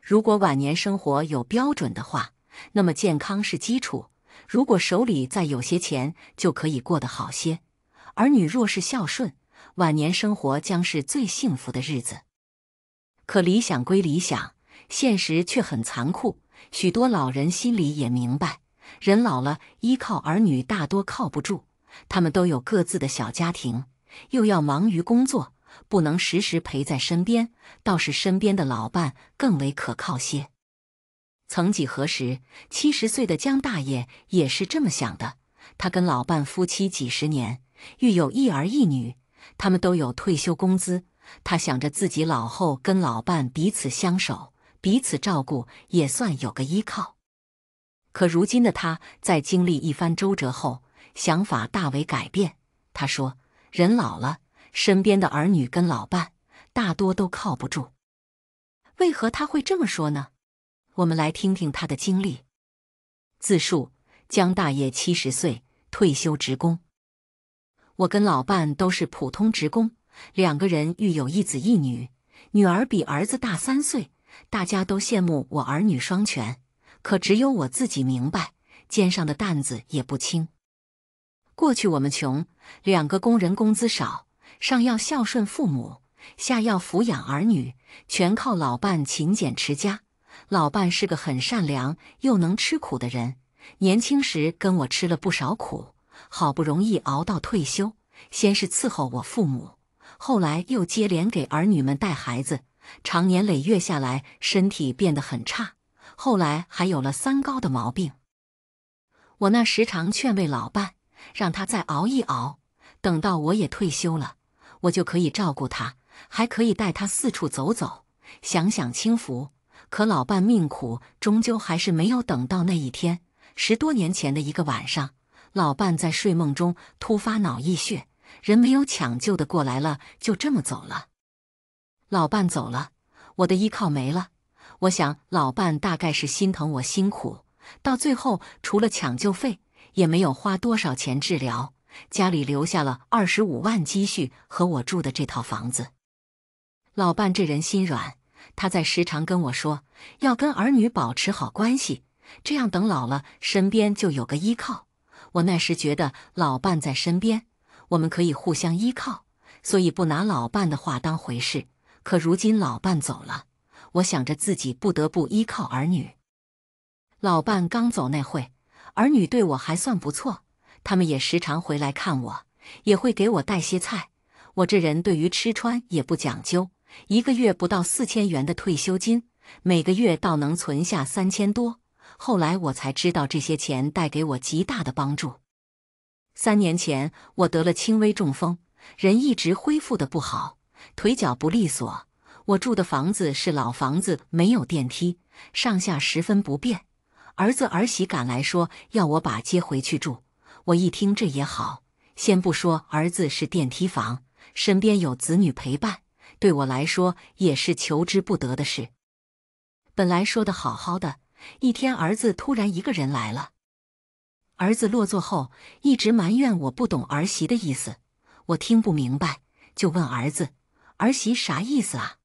[SPEAKER 1] 如果晚年生活有标准的话，那么健康是基础。如果手里再有些钱，就可以过得好些。儿女若是孝顺，晚年生活将是最幸福的日子。可理想归理想，现实却很残酷，许多老人心里也明白。人老了，依靠儿女大多靠不住，他们都有各自的小家庭，又要忙于工作，不能时时陪在身边。倒是身边的老伴更为可靠些。曾几何时，七十岁的江大爷也是这么想的。他跟老伴夫妻几十年，育有一儿一女，他们都有退休工资。他想着自己老后跟老伴彼此相守，彼此照顾，也算有个依靠。可如今的他在经历一番周折后，想法大为改变。他说：“人老了，身边的儿女跟老伴大多都靠不住。”为何他会这么说呢？我们来听听他的经历自述。江大爷七十岁，退休职工。我跟老伴都是普通职工，两个人育有一子一女，女儿比儿子大三岁。大家都羡慕我儿女双全。可只有我自己明白，肩上的担子也不轻。过去我们穷，两个工人工资少，上要孝顺父母，下要抚养儿女，全靠老伴勤俭持家。老伴是个很善良又能吃苦的人，年轻时跟我吃了不少苦，好不容易熬到退休，先是伺候我父母，后来又接连给儿女们带孩子，常年累月下来，身体变得很差。后来还有了三高的毛病，我那时常劝慰老伴，让他再熬一熬，等到我也退休了，我就可以照顾他，还可以带他四处走走，享享清福。可老伴命苦，终究还是没有等到那一天。十多年前的一个晚上，老伴在睡梦中突发脑溢血，人没有抢救的过来了，就这么走了。老伴走了，我的依靠没了。我想，老伴大概是心疼我辛苦，到最后除了抢救费，也没有花多少钱治疗，家里留下了二十五万积蓄和我住的这套房子。老伴这人心软，他在时常跟我说要跟儿女保持好关系，这样等老了身边就有个依靠。我那时觉得老伴在身边，我们可以互相依靠，所以不拿老伴的话当回事。可如今老伴走了。我想着自己不得不依靠儿女。老伴刚走那会，儿女对我还算不错，他们也时常回来看我，也会给我带些菜。我这人对于吃穿也不讲究，一个月不到四千元的退休金，每个月倒能存下三千多。后来我才知道，这些钱带给我极大的帮助。三年前我得了轻微中风，人一直恢复的不好，腿脚不利索。我住的房子是老房子，没有电梯，上下十分不便。儿子儿媳赶来说要我把接回去住，我一听这也好，先不说儿子是电梯房，身边有子女陪伴，对我来说也是求之不得的事。本来说的好好的一天，儿子突然一个人来了。儿子落座后一直埋怨我不懂儿媳的意思，我听不明白，就问儿子儿媳啥意思啊？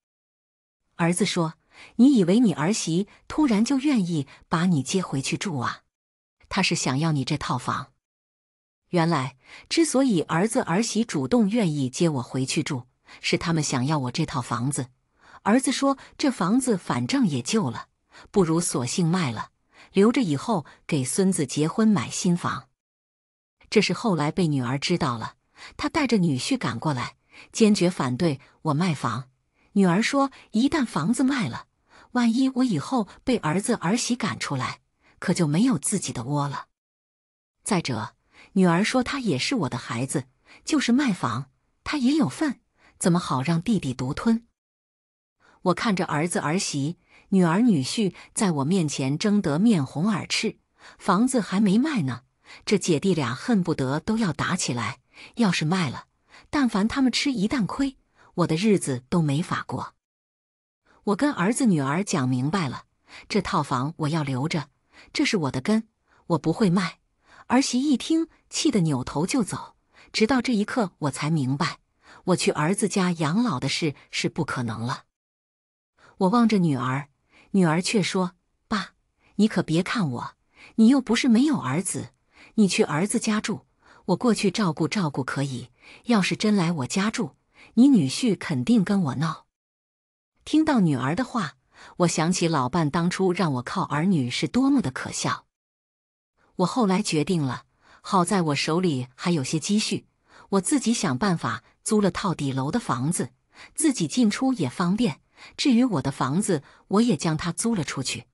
[SPEAKER 1] 儿子说：“你以为你儿媳突然就愿意把你接回去住啊？她是想要你这套房。原来，之所以儿子儿媳主动愿意接我回去住，是他们想要我这套房子。儿子说，这房子反正也旧了，不如索性卖了，留着以后给孙子结婚买新房。这是后来被女儿知道了，她带着女婿赶过来，坚决反对我卖房。”女儿说：“一旦房子卖了，万一我以后被儿子儿媳赶出来，可就没有自己的窝了。再者，女儿说她也是我的孩子，就是卖房，她也有份，怎么好让弟弟独吞？”我看着儿子儿媳、女儿女婿在我面前争得面红耳赤，房子还没卖呢，这姐弟俩恨不得都要打起来。要是卖了，但凡他们吃一担亏。我的日子都没法过，我跟儿子女儿讲明白了，这套房我要留着，这是我的根，我不会卖。儿媳一听，气得扭头就走。直到这一刻，我才明白，我去儿子家养老的事是不可能了。我望着女儿，女儿却说：“爸，你可别看我，你又不是没有儿子，你去儿子家住，我过去照顾照顾可以。要是真来我家住，”你女婿肯定跟我闹。听到女儿的话，我想起老伴当初让我靠儿女是多么的可笑。我后来决定了，好在我手里还有些积蓄，我自己想办法租了套底楼的房子，自己进出也方便。至于我的房子，我也将它租了出去。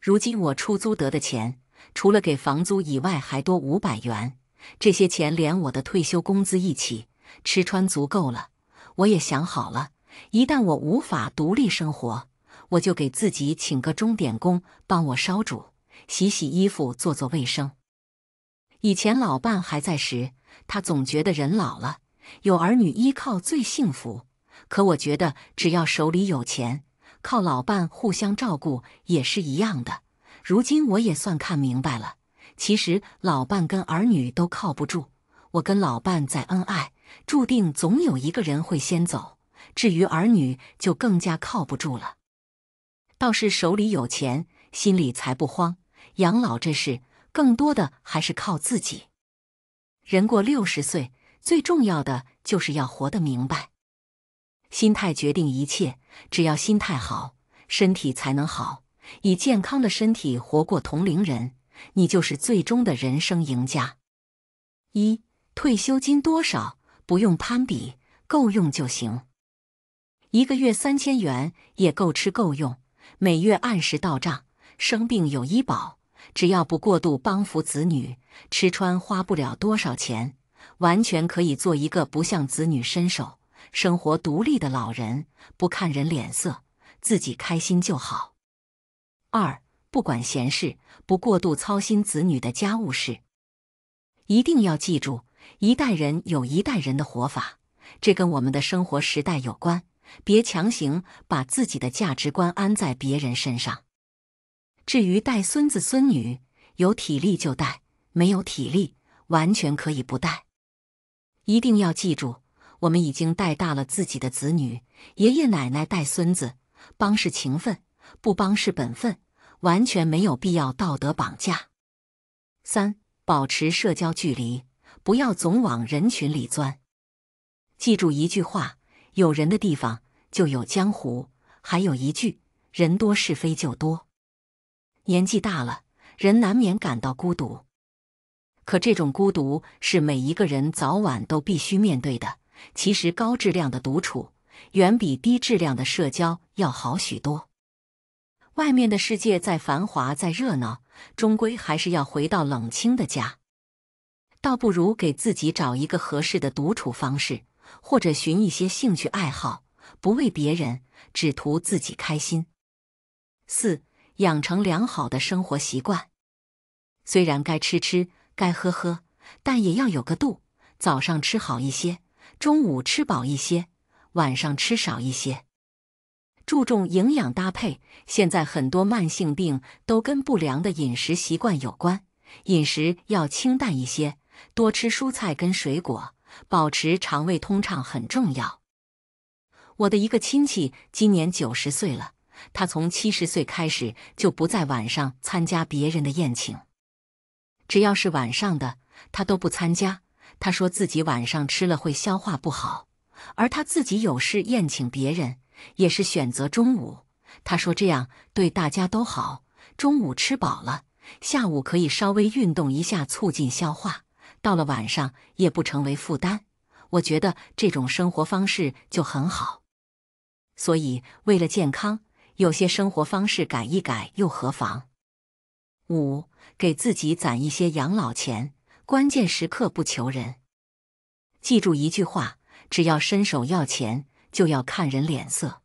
[SPEAKER 1] 如今我出租得的钱，除了给房租以外，还多五百元。这些钱连我的退休工资一起。吃穿足够了，我也想好了，一旦我无法独立生活，我就给自己请个钟点工，帮我烧煮、洗洗衣服、做做卫生。以前老伴还在时，他总觉得人老了，有儿女依靠最幸福。可我觉得，只要手里有钱，靠老伴互相照顾也是一样的。如今我也算看明白了，其实老伴跟儿女都靠不住，我跟老伴再恩爱。注定总有一个人会先走，至于儿女就更加靠不住了。倒是手里有钱，心里才不慌。养老这事，更多的还是靠自己。人过六十岁，最重要的就是要活得明白。心态决定一切，只要心态好，身体才能好。以健康的身体活过同龄人，你就是最终的人生赢家。一退休金多少？不用攀比，够用就行。一个月三千元也够吃够用，每月按时到账，生病有医保。只要不过度帮扶子女，吃穿花不了多少钱，完全可以做一个不向子女伸手、生活独立的老人，不看人脸色，自己开心就好。二，不管闲事，不过度操心子女的家务事，一定要记住。一代人有一代人的活法，这跟我们的生活时代有关。别强行把自己的价值观安在别人身上。至于带孙子孙女，有体力就带，没有体力完全可以不带。一定要记住，我们已经带大了自己的子女。爷爷奶奶带孙子，帮是情分，不帮是本分，完全没有必要道德绑架。三、保持社交距离。不要总往人群里钻。记住一句话：有人的地方就有江湖。还有一句：人多是非就多。年纪大了，人难免感到孤独。可这种孤独是每一个人早晚都必须面对的。其实，高质量的独处远比低质量的社交要好许多。外面的世界再繁华、再热闹，终归还是要回到冷清的家。倒不如给自己找一个合适的独处方式，或者寻一些兴趣爱好，不为别人，只图自己开心。四、养成良好的生活习惯。虽然该吃吃，该喝喝，但也要有个度。早上吃好一些，中午吃饱一些，晚上吃少一些。注重营养搭配。现在很多慢性病都跟不良的饮食习惯有关，饮食要清淡一些。多吃蔬菜跟水果，保持肠胃通畅很重要。我的一个亲戚今年九十岁了，他从七十岁开始就不在晚上参加别人的宴请，只要是晚上的他都不参加。他说自己晚上吃了会消化不好，而他自己有事宴请别人也是选择中午。他说这样对大家都好，中午吃饱了，下午可以稍微运动一下，促进消化。到了晚上也不成为负担，我觉得这种生活方式就很好。所以为了健康，有些生活方式改一改又何妨？五，给自己攒一些养老钱，关键时刻不求人。记住一句话：只要伸手要钱，就要看人脸色。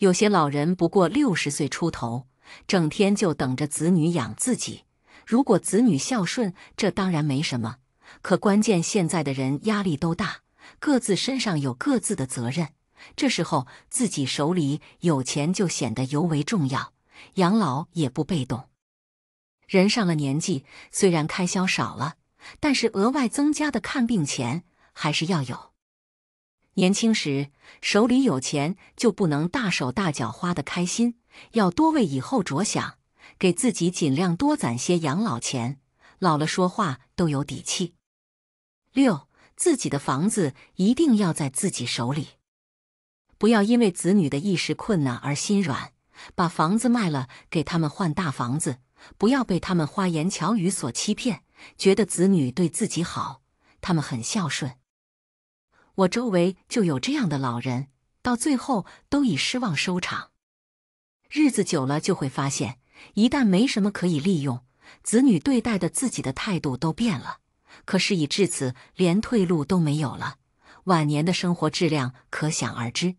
[SPEAKER 1] 有些老人不过六十岁出头，整天就等着子女养自己。如果子女孝顺，这当然没什么。可关键现在的人压力都大，各自身上有各自的责任，这时候自己手里有钱就显得尤为重要，养老也不被动。人上了年纪，虽然开销少了，但是额外增加的看病钱还是要有。年轻时手里有钱，就不能大手大脚花的开心，要多为以后着想。给自己尽量多攒些养老钱，老了说话都有底气。六，自己的房子一定要在自己手里，不要因为子女的一时困难而心软，把房子卖了给他们换大房子。不要被他们花言巧语所欺骗，觉得子女对自己好，他们很孝顺。我周围就有这样的老人，到最后都以失望收场。日子久了就会发现。一旦没什么可以利用，子女对待的自己的态度都变了。可事已至此，连退路都没有了，晚年的生活质量可想而知。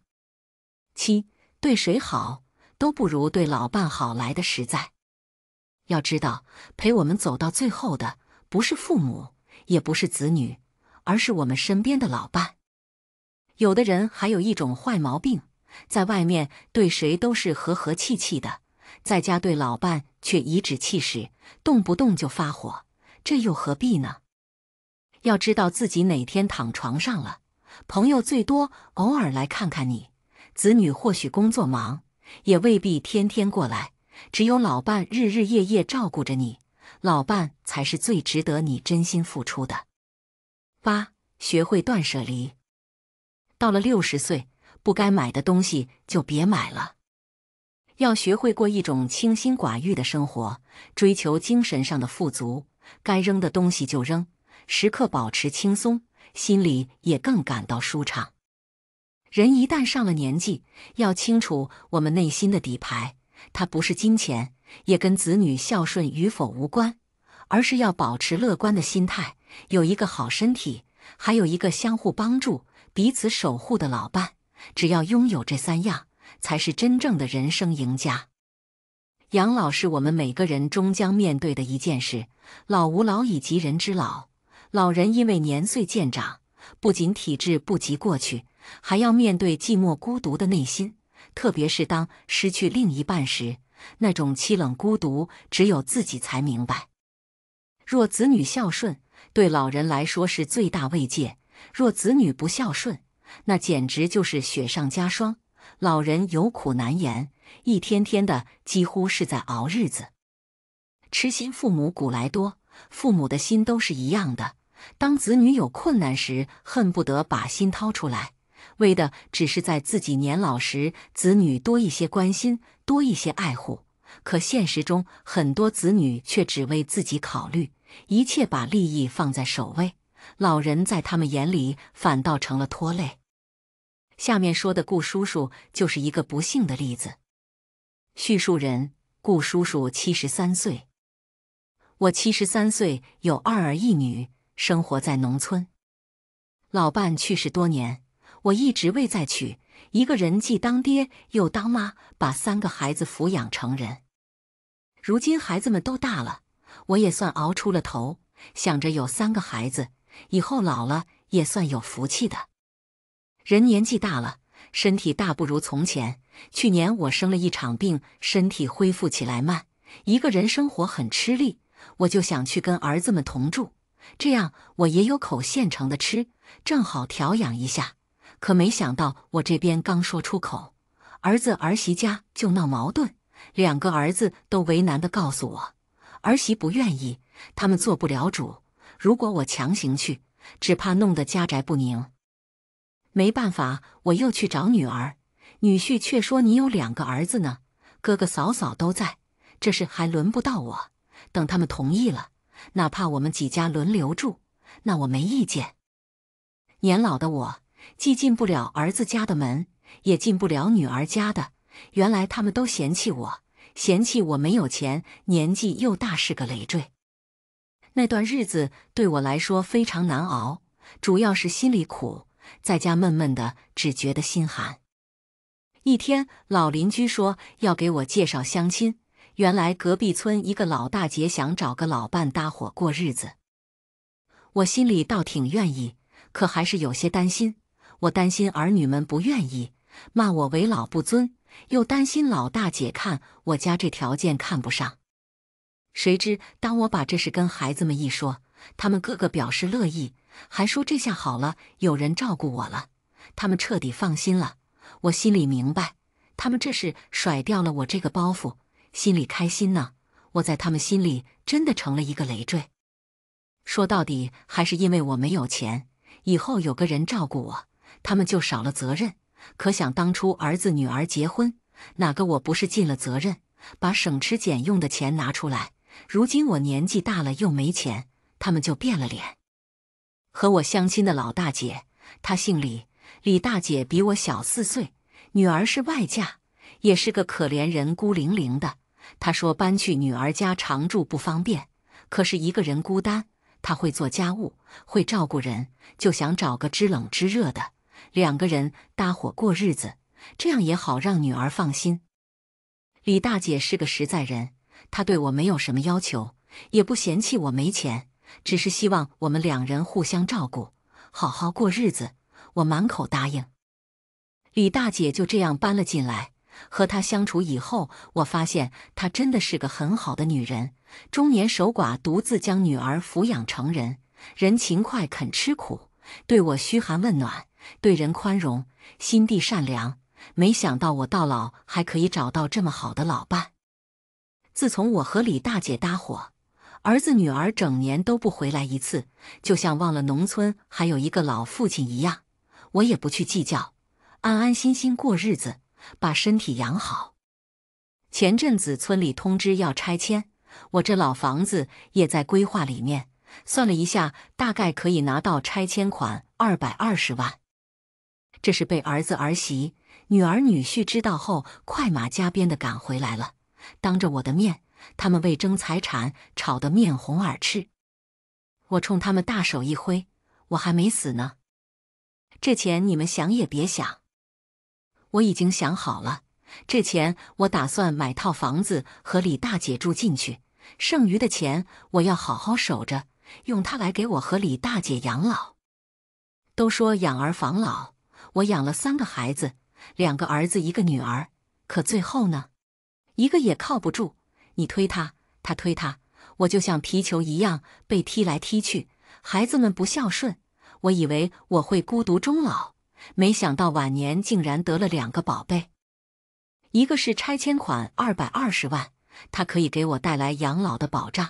[SPEAKER 1] 七，对谁好都不如对老伴好来的实在。要知道，陪我们走到最后的，不是父母，也不是子女，而是我们身边的老伴。有的人还有一种坏毛病，在外面对谁都是和和气气的。在家对老伴却颐指气使，动不动就发火，这又何必呢？要知道自己哪天躺床上了，朋友最多偶尔来看看你，子女或许工作忙，也未必天天过来。只有老伴日日夜夜照顾着你，老伴才是最值得你真心付出的。八、学会断舍离，到了六十岁，不该买的东西就别买了。要学会过一种清心寡欲的生活，追求精神上的富足。该扔的东西就扔，时刻保持轻松，心里也更感到舒畅。人一旦上了年纪，要清楚我们内心的底牌，它不是金钱，也跟子女孝顺与否无关，而是要保持乐观的心态，有一个好身体，还有一个相互帮助、彼此守护的老伴。只要拥有这三样。才是真正的人生赢家。养老是我们每个人终将面对的一件事。老吾老以及人之老，老人因为年岁渐长，不仅体质不及过去，还要面对寂寞孤独的内心。特别是当失去另一半时，那种凄冷孤独，只有自己才明白。若子女孝顺，对老人来说是最大慰藉；若子女不孝顺，那简直就是雪上加霜。老人有苦难言，一天天的几乎是在熬日子。痴心父母古来多，父母的心都是一样的。当子女有困难时，恨不得把心掏出来，为的只是在自己年老时，子女多一些关心，多一些爱护。可现实中，很多子女却只为自己考虑，一切把利益放在首位，老人在他们眼里反倒成了拖累。下面说的顾叔叔就是一个不幸的例子。叙述人顾叔叔七十三岁，我七十三岁，有二儿一女，生活在农村。老伴去世多年，我一直未再娶，一个人既当爹又当妈，把三个孩子抚养成人。如今孩子们都大了，我也算熬出了头。想着有三个孩子，以后老了也算有福气的。人年纪大了，身体大不如从前。去年我生了一场病，身体恢复起来慢，一个人生活很吃力。我就想去跟儿子们同住，这样我也有口现成的吃，正好调养一下。可没想到，我这边刚说出口，儿子儿媳家就闹矛盾，两个儿子都为难的告诉我，儿媳不愿意，他们做不了主。如果我强行去，只怕弄得家宅不宁。没办法，我又去找女儿，女婿却说：“你有两个儿子呢，哥哥嫂嫂都在，这事还轮不到我。等他们同意了，哪怕我们几家轮流住，那我没意见。”年老的我，既进不了儿子家的门，也进不了女儿家的。原来他们都嫌弃我，嫌弃我没有钱，年纪又大，是个累赘。那段日子对我来说非常难熬，主要是心里苦。在家闷闷的，只觉得心寒。一天，老邻居说要给我介绍相亲。原来隔壁村一个老大姐想找个老伴搭伙过日子。我心里倒挺愿意，可还是有些担心。我担心儿女们不愿意，骂我为老不尊；又担心老大姐看我家这条件看不上。谁知，当我把这事跟孩子们一说，他们个个表示乐意。还说这下好了，有人照顾我了，他们彻底放心了。我心里明白，他们这是甩掉了我这个包袱，心里开心呢。我在他们心里真的成了一个累赘。说到底还是因为我没有钱，以后有个人照顾我，他们就少了责任。可想当初儿子女儿结婚，哪个我不是尽了责任，把省吃俭用的钱拿出来？如今我年纪大了又没钱，他们就变了脸。和我相亲的老大姐，她姓李，李大姐比我小四岁，女儿是外嫁，也是个可怜人，孤零零的。她说搬去女儿家常住不方便，可是一个人孤单。她会做家务，会照顾人，就想找个知冷知热的，两个人搭伙过日子，这样也好让女儿放心。李大姐是个实在人，她对我没有什么要求，也不嫌弃我没钱。只是希望我们两人互相照顾，好好过日子。我满口答应，李大姐就这样搬了进来。和她相处以后，我发现她真的是个很好的女人。中年守寡，独自将女儿抚养成人，人勤快，肯吃苦，对我嘘寒问暖，对人宽容，心地善良。没想到我到老还可以找到这么好的老伴。自从我和李大姐搭伙。儿子女儿整年都不回来一次，就像忘了农村还有一个老父亲一样，我也不去计较，安安心心过日子，把身体养好。前阵子村里通知要拆迁，我这老房子也在规划里面，算了一下，大概可以拿到拆迁款二百二十万。这是被儿子儿媳、女儿女婿知道后，快马加鞭的赶回来了，当着我的面。他们为争财产吵得面红耳赤，我冲他们大手一挥：“我还没死呢，这钱你们想也别想！我已经想好了，这钱我打算买套房子和李大姐住进去，剩余的钱我要好好守着，用它来给我和李大姐养老。都说养儿防老，我养了三个孩子，两个儿子一个女儿，可最后呢，一个也靠不住。”你推他，他推他，我就像皮球一样被踢来踢去。孩子们不孝顺，我以为我会孤独终老，没想到晚年竟然得了两个宝贝，一个是拆迁款二百二十万，它可以给我带来养老的保障；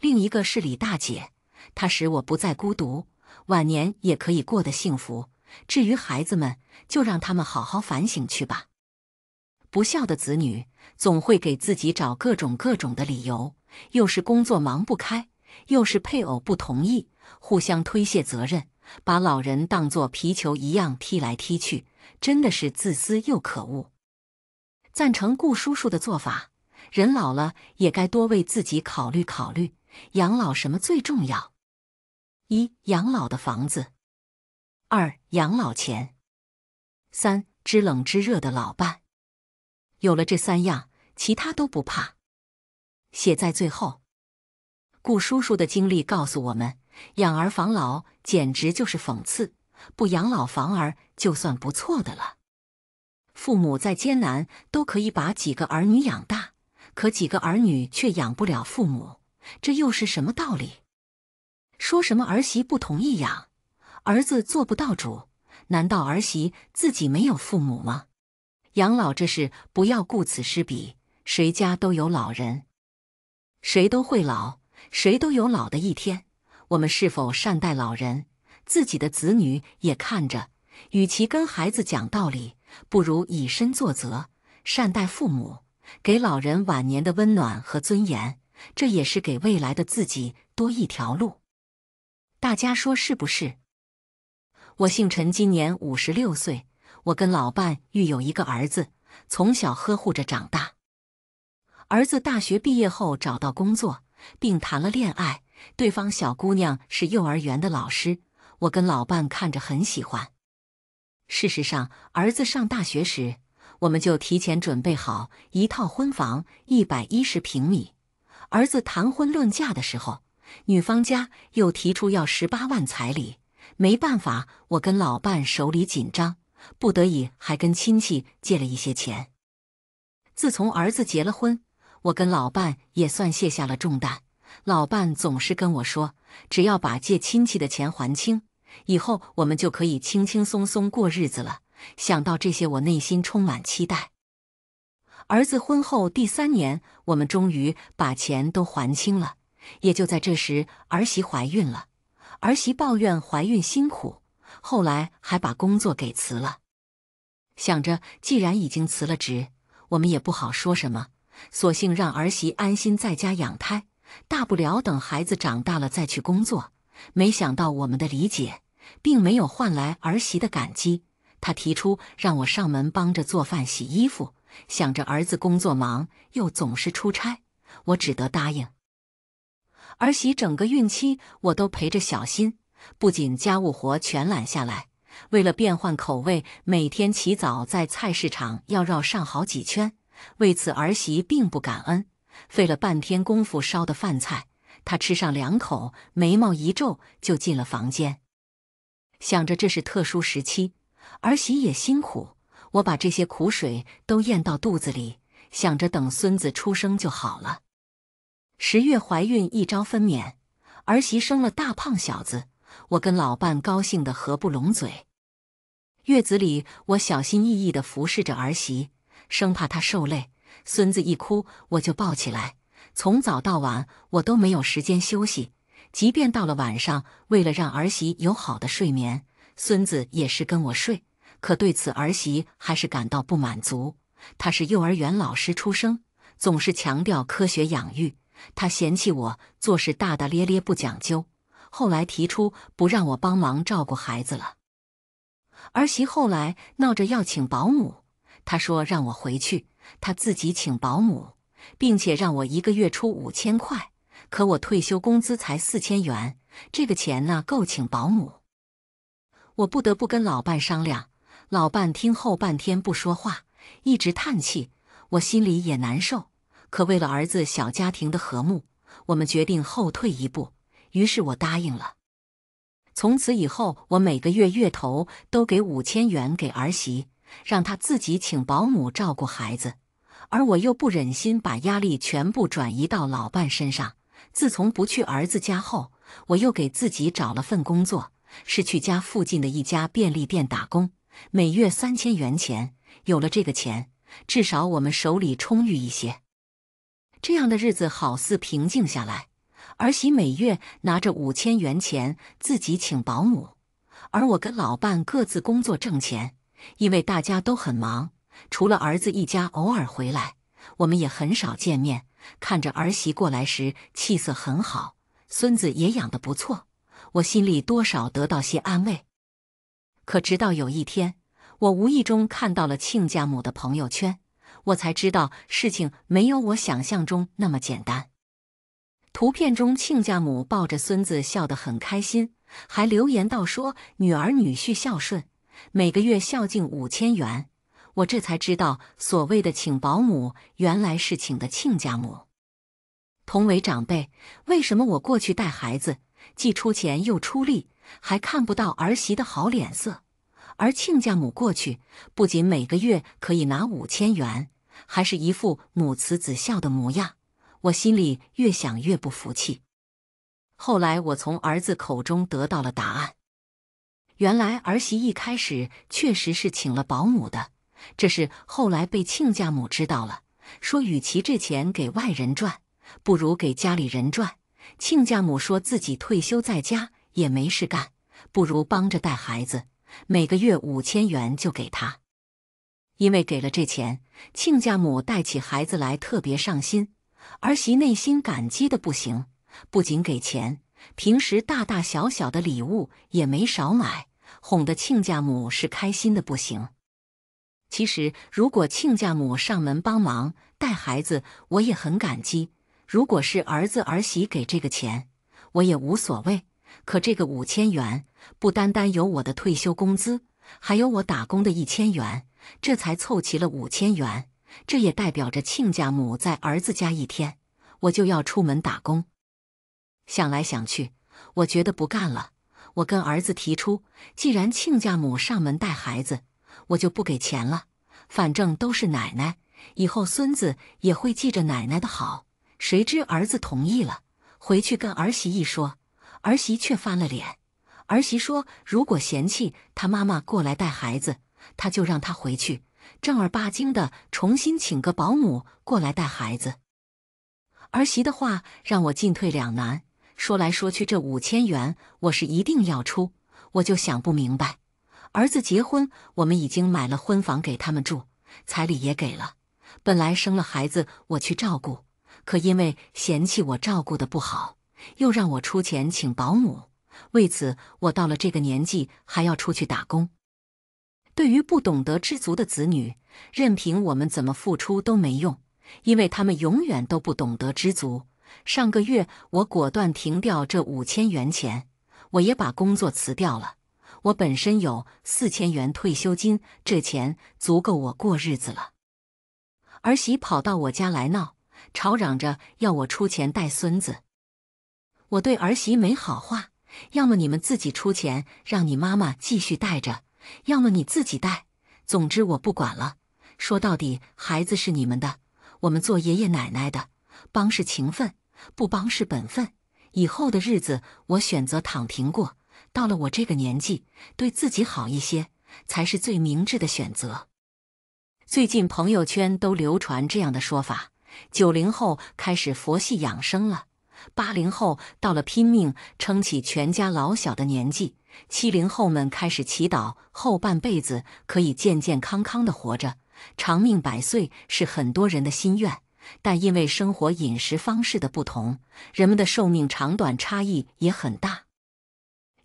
[SPEAKER 1] 另一个是李大姐，她使我不再孤独，晚年也可以过得幸福。至于孩子们，就让他们好好反省去吧。不孝的子女总会给自己找各种各种的理由，又是工作忙不开，又是配偶不同意，互相推卸责任，把老人当作皮球一样踢来踢去，真的是自私又可恶。赞成顾叔叔的做法，人老了也该多为自己考虑考虑。养老什么最重要？一养老的房子，二养老钱，三知冷知热的老伴。有了这三样，其他都不怕。写在最后，顾叔叔的经历告诉我们：养儿防老简直就是讽刺，不养老防儿就算不错的了。父母再艰难都可以把几个儿女养大，可几个儿女却养不了父母，这又是什么道理？说什么儿媳不同意养，儿子做不到主，难道儿媳自己没有父母吗？养老这事，不要顾此失彼。谁家都有老人，谁都会老，谁都有老的一天。我们是否善待老人，自己的子女也看着。与其跟孩子讲道理，不如以身作则，善待父母，给老人晚年的温暖和尊严。这也是给未来的自己多一条路。大家说是不是？我姓陈，今年五十六岁。我跟老伴育有一个儿子，从小呵护着长大。儿子大学毕业后找到工作，并谈了恋爱，对方小姑娘是幼儿园的老师。我跟老伴看着很喜欢。事实上，儿子上大学时，我们就提前准备好一套婚房，一百一十平米。儿子谈婚论嫁的时候，女方家又提出要十八万彩礼，没办法，我跟老伴手里紧张。不得已，还跟亲戚借了一些钱。自从儿子结了婚，我跟老伴也算卸下了重担。老伴总是跟我说：“只要把借亲戚的钱还清，以后我们就可以轻轻松松过日子了。”想到这些，我内心充满期待。儿子婚后第三年，我们终于把钱都还清了。也就在这时，儿媳怀孕了。儿媳抱怨怀孕辛苦。后来还把工作给辞了，想着既然已经辞了职，我们也不好说什么，索性让儿媳安心在家养胎，大不了等孩子长大了再去工作。没想到我们的理解并没有换来儿媳的感激，她提出让我上门帮着做饭、洗衣服，想着儿子工作忙又总是出差，我只得答应。儿媳整个孕期我都陪着小新。不仅家务活全揽下来，为了变换口味，每天起早在菜市场要绕上好几圈。为此，儿媳并不感恩，费了半天功夫烧的饭菜，她吃上两口，眉毛一皱就进了房间，想着这是特殊时期，儿媳也辛苦，我把这些苦水都咽到肚子里，想着等孙子出生就好了。十月怀孕，一朝分娩，儿媳生了大胖小子。我跟老伴高兴的合不拢嘴。月子里，我小心翼翼的服侍着儿媳，生怕她受累。孙子一哭，我就抱起来。从早到晚，我都没有时间休息。即便到了晚上，为了让儿媳有好的睡眠，孙子也是跟我睡。可对此，儿媳还是感到不满足。她是幼儿园老师出生，总是强调科学养育。她嫌弃我做事大大咧咧，不讲究。后来提出不让我帮忙照顾孩子了，儿媳后来闹着要请保姆，她说让我回去，她自己请保姆，并且让我一个月出五千块，可我退休工资才四千元，这个钱呢够请保姆？我不得不跟老伴商量，老伴听后半天不说话，一直叹气，我心里也难受，可为了儿子小家庭的和睦，我们决定后退一步。于是我答应了。从此以后，我每个月月头都给五千元给儿媳，让她自己请保姆照顾孩子。而我又不忍心把压力全部转移到老伴身上。自从不去儿子家后，我又给自己找了份工作，是去家附近的一家便利店打工，每月三千元钱。有了这个钱，至少我们手里充裕一些。这样的日子好似平静下来。儿媳每月拿着五千元钱自己请保姆，而我跟老伴各自工作挣钱。因为大家都很忙，除了儿子一家偶尔回来，我们也很少见面。看着儿媳过来时气色很好，孙子也养得不错，我心里多少得到些安慰。可直到有一天，我无意中看到了亲家母的朋友圈，我才知道事情没有我想象中那么简单。图片中，亲家母抱着孙子笑得很开心，还留言道：“说女儿女婿孝顺，每个月孝敬五千元。”我这才知道，所谓的请保姆原来是请的亲家母。同为长辈，为什么我过去带孩子，既出钱又出力，还看不到儿媳的好脸色，而亲家母过去不仅每个月可以拿五千元，还是一副母慈子孝的模样。我心里越想越不服气。后来我从儿子口中得到了答案，原来儿媳一开始确实是请了保姆的。这事后来被亲家母知道了，说与其这钱给外人赚，不如给家里人赚。亲家母说自己退休在家也没事干，不如帮着带孩子，每个月五千元就给他。因为给了这钱，亲家母带起孩子来特别上心。儿媳内心感激的不行，不仅给钱，平时大大小小的礼物也没少买，哄得亲家母是开心的不行。其实，如果亲家母上门帮忙带孩子，我也很感激；如果是儿子儿媳给这个钱，我也无所谓。可这个五千元，不单单有我的退休工资，还有我打工的一千元，这才凑齐了五千元。这也代表着亲家母在儿子家一天，我就要出门打工。想来想去，我觉得不干了。我跟儿子提出，既然亲家母上门带孩子，我就不给钱了。反正都是奶奶，以后孙子也会记着奶奶的好。谁知儿子同意了，回去跟儿媳一说，儿媳却翻了脸。儿媳说，如果嫌弃他妈妈过来带孩子，他就让他回去。正儿八经的，重新请个保姆过来带孩子。儿媳的话让我进退两难。说来说去，这五千元我是一定要出。我就想不明白，儿子结婚，我们已经买了婚房给他们住，彩礼也给了。本来生了孩子我去照顾，可因为嫌弃我照顾的不好，又让我出钱请保姆。为此，我到了这个年纪还要出去打工。对于不懂得知足的子女，任凭我们怎么付出都没用，因为他们永远都不懂得知足。上个月我果断停掉这五千元钱，我也把工作辞掉了。我本身有四千元退休金，这钱足够我过日子了。儿媳跑到我家来闹，吵嚷着要我出钱带孙子。我对儿媳没好话，要么你们自己出钱，让你妈妈继续带着。要么你自己带，总之我不管了。说到底，孩子是你们的，我们做爷爷奶奶的，帮是情分，不帮是本分。以后的日子，我选择躺平过。到了我这个年纪，对自己好一些，才是最明智的选择。最近朋友圈都流传这样的说法：九零后开始佛系养生了。八零后到了拼命撑起全家老小的年纪，七零后们开始祈祷后半辈子可以健健康康的活着，长命百岁是很多人的心愿。但因为生活饮食方式的不同，人们的寿命长短差异也很大。《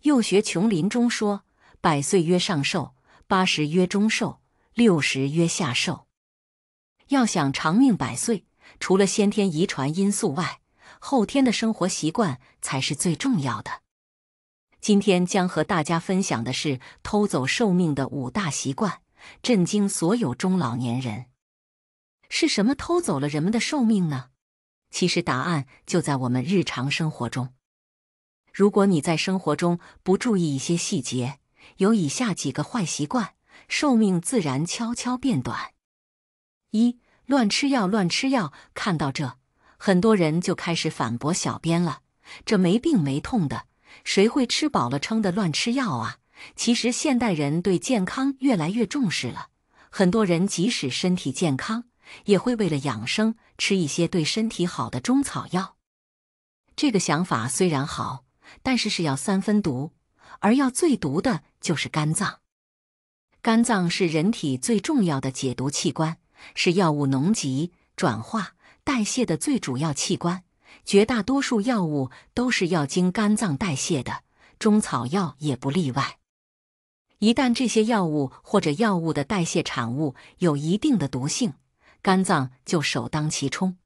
[SPEAKER 1] 幼学琼林》中说：“百岁曰上寿，八十曰中寿，六十曰下寿。”要想长命百岁，除了先天遗传因素外，后天的生活习惯才是最重要的。今天将和大家分享的是偷走寿命的五大习惯，震惊所有中老年人。是什么偷走了人们的寿命呢？其实答案就在我们日常生活中。如果你在生活中不注意一些细节，有以下几个坏习惯，寿命自然悄悄变短。一、乱吃药，乱吃药。看到这。很多人就开始反驳小编了，这没病没痛的，谁会吃饱了撑的乱吃药啊？其实现代人对健康越来越重视了，很多人即使身体健康，也会为了养生吃一些对身体好的中草药。这个想法虽然好，但是是要三分毒，而要最毒的就是肝脏。肝脏是人体最重要的解毒器官，是药物浓集、转化。代谢的最主要器官，绝大多数药物都是要经肝脏代谢的，中草药也不例外。一旦这些药物或者药物的代谢产物有一定的毒性，肝脏就首当其冲，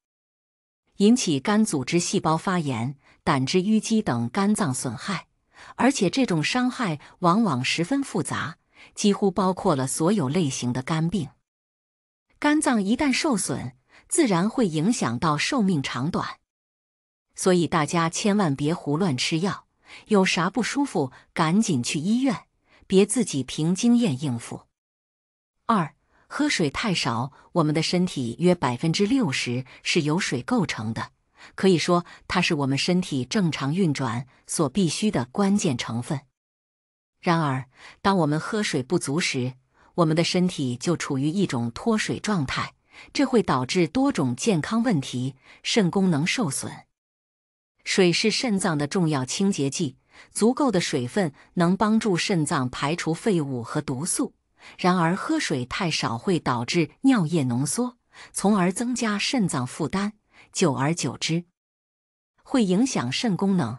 [SPEAKER 1] 引起肝组织细胞发炎、胆汁淤积等肝脏损害，而且这种伤害往往十分复杂，几乎包括了所有类型的肝病。肝脏一旦受损，自然会影响到寿命长短，所以大家千万别胡乱吃药，有啥不舒服赶紧去医院，别自己凭经验应付。二、喝水太少，我们的身体约百分之六十是由水构成的，可以说它是我们身体正常运转所必须的关键成分。然而，当我们喝水不足时，我们的身体就处于一种脱水状态。这会导致多种健康问题，肾功能受损。水是肾脏的重要清洁剂，足够的水分能帮助肾脏排除废物和毒素。然而，喝水太少会导致尿液浓缩，从而增加肾脏负担，久而久之会影响肾功能。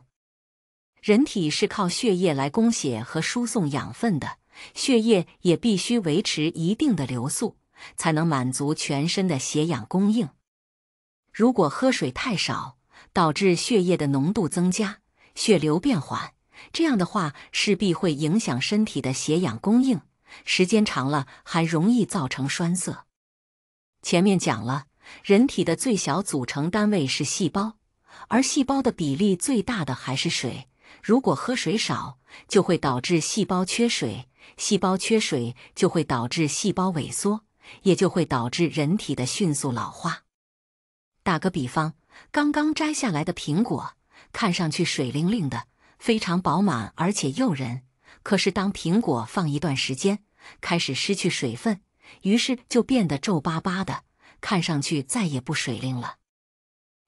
[SPEAKER 1] 人体是靠血液来供血和输送养分的，血液也必须维持一定的流速。才能满足全身的血氧供应。如果喝水太少，导致血液的浓度增加，血流变缓，这样的话势必会影响身体的血氧供应，时间长了还容易造成栓塞。前面讲了，人体的最小组成单位是细胞，而细胞的比例最大的还是水。如果喝水少，就会导致细胞缺水，细胞缺水就会导致细胞萎缩。也就会导致人体的迅速老化。打个比方，刚刚摘下来的苹果看上去水灵灵的，非常饱满而且诱人。可是当苹果放一段时间，开始失去水分，于是就变得皱巴巴的，看上去再也不水灵了。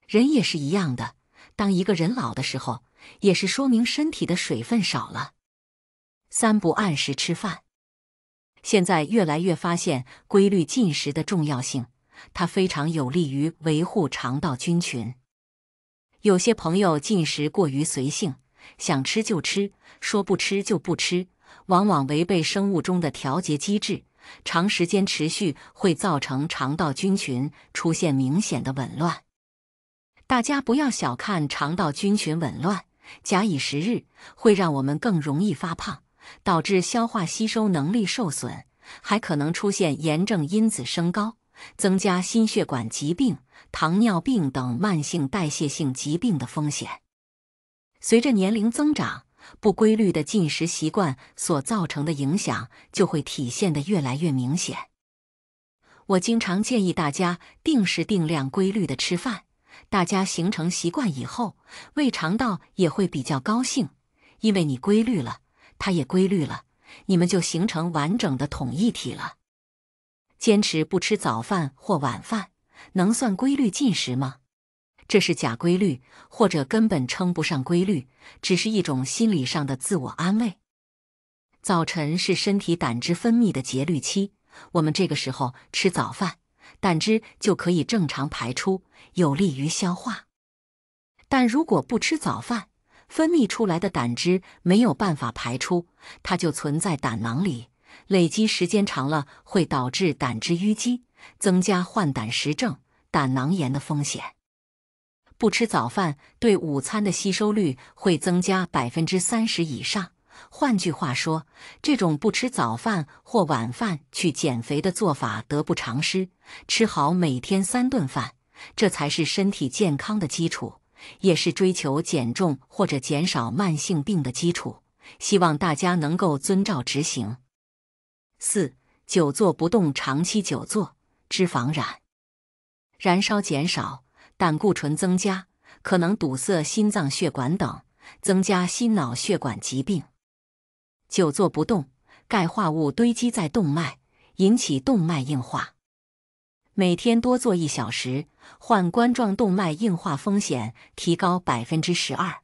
[SPEAKER 1] 人也是一样的，当一个人老的时候，也是说明身体的水分少了。三不按时吃饭。现在越来越发现规律进食的重要性，它非常有利于维护肠道菌群。有些朋友进食过于随性，想吃就吃，说不吃就不吃，往往违背生物钟的调节机制，长时间持续会造成肠道菌群出现明显的紊乱。大家不要小看肠道菌群紊乱，假以时日会让我们更容易发胖。导致消化吸收能力受损，还可能出现炎症因子升高，增加心血管疾病、糖尿病等慢性代谢性疾病的风险。随着年龄增长，不规律的进食习惯所造成的影响就会体现得越来越明显。我经常建议大家定时、定量、规律的吃饭，大家形成习惯以后，胃肠道也会比较高兴，因为你规律了。它也规律了，你们就形成完整的统一体了。坚持不吃早饭或晚饭，能算规律进食吗？这是假规律，或者根本称不上规律，只是一种心理上的自我安慰。早晨是身体胆汁分泌的节律期，我们这个时候吃早饭，胆汁就可以正常排出，有利于消化。但如果不吃早饭，分泌出来的胆汁没有办法排出，它就存在胆囊里，累积时间长了会导致胆汁淤积，增加患胆石症、胆囊炎的风险。不吃早饭对午餐的吸收率会增加百分之三十以上。换句话说，这种不吃早饭或晚饭去减肥的做法得不偿失。吃好每天三顿饭，这才是身体健康的基础。也是追求减重或者减少慢性病的基础，希望大家能够遵照执行。四、久坐不动，长期久坐，脂肪燃燃烧减少，胆固醇增加，可能堵塞心脏血管等，增加心脑血管疾病。久坐不动，钙化物堆积在动脉，引起动脉硬化。每天多坐一小时，患冠状动脉硬化风险提高百分之十二。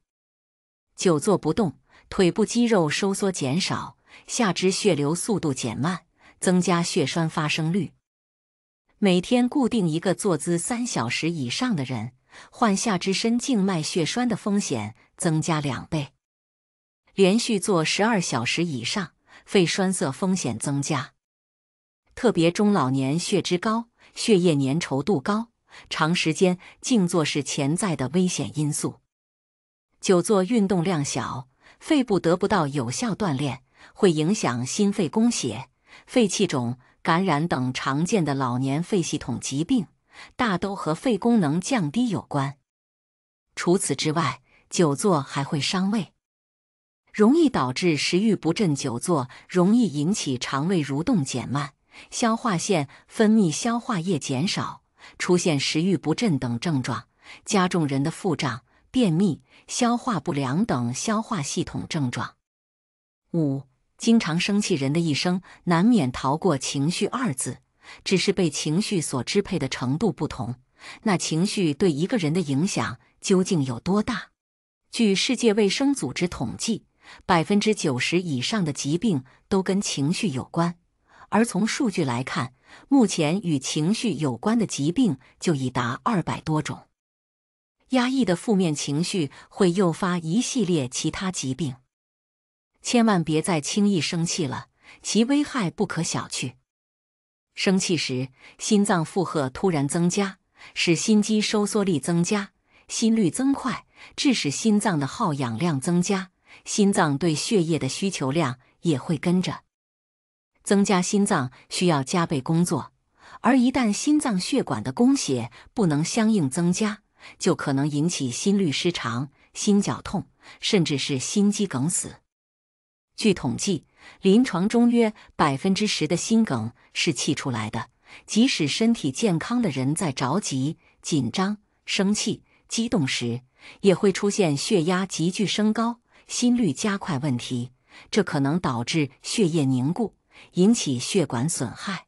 [SPEAKER 1] 久坐不动，腿部肌肉收缩减少，下肢血流速度减慢，增加血栓发生率。每天固定一个坐姿三小时以上的人，患下肢深静脉血栓的风险增加两倍。连续坐十二小时以上，肺栓塞风险增加。特别中老年血脂高。血液粘稠度高，长时间静坐是潜在的危险因素。久坐运动量小，肺部得不到有效锻炼，会影响心肺供血，肺气肿、感染等常见的老年肺系统疾病，大都和肺功能降低有关。除此之外，久坐还会伤胃，容易导致食欲不振。久坐容易引起肠胃蠕动减慢。消化腺分泌消化液减少，出现食欲不振等症状，加重人的腹胀、便秘、消化不良等消化系统症状。五、经常生气，人的一生难免逃过“情绪”二字，只是被情绪所支配的程度不同。那情绪对一个人的影响究竟有多大？据世界卫生组织统计，百分之九十以上的疾病都跟情绪有关。而从数据来看，目前与情绪有关的疾病就已达二百多种。压抑的负面情绪会诱发一系列其他疾病，千万别再轻易生气了，其危害不可小觑。生气时，心脏负荷突然增加，使心肌收缩力增加，心率增快，致使心脏的耗氧量增加，心脏对血液的需求量也会跟着。增加心脏需要加倍工作，而一旦心脏血管的供血不能相应增加，就可能引起心律失常、心绞痛，甚至是心肌梗死。据统计，临床中约百分之十的心梗是气出来的。即使身体健康的人在着急、紧张、生气、激动时，也会出现血压急剧升高、心率加快问题，这可能导致血液凝固。引起血管损害。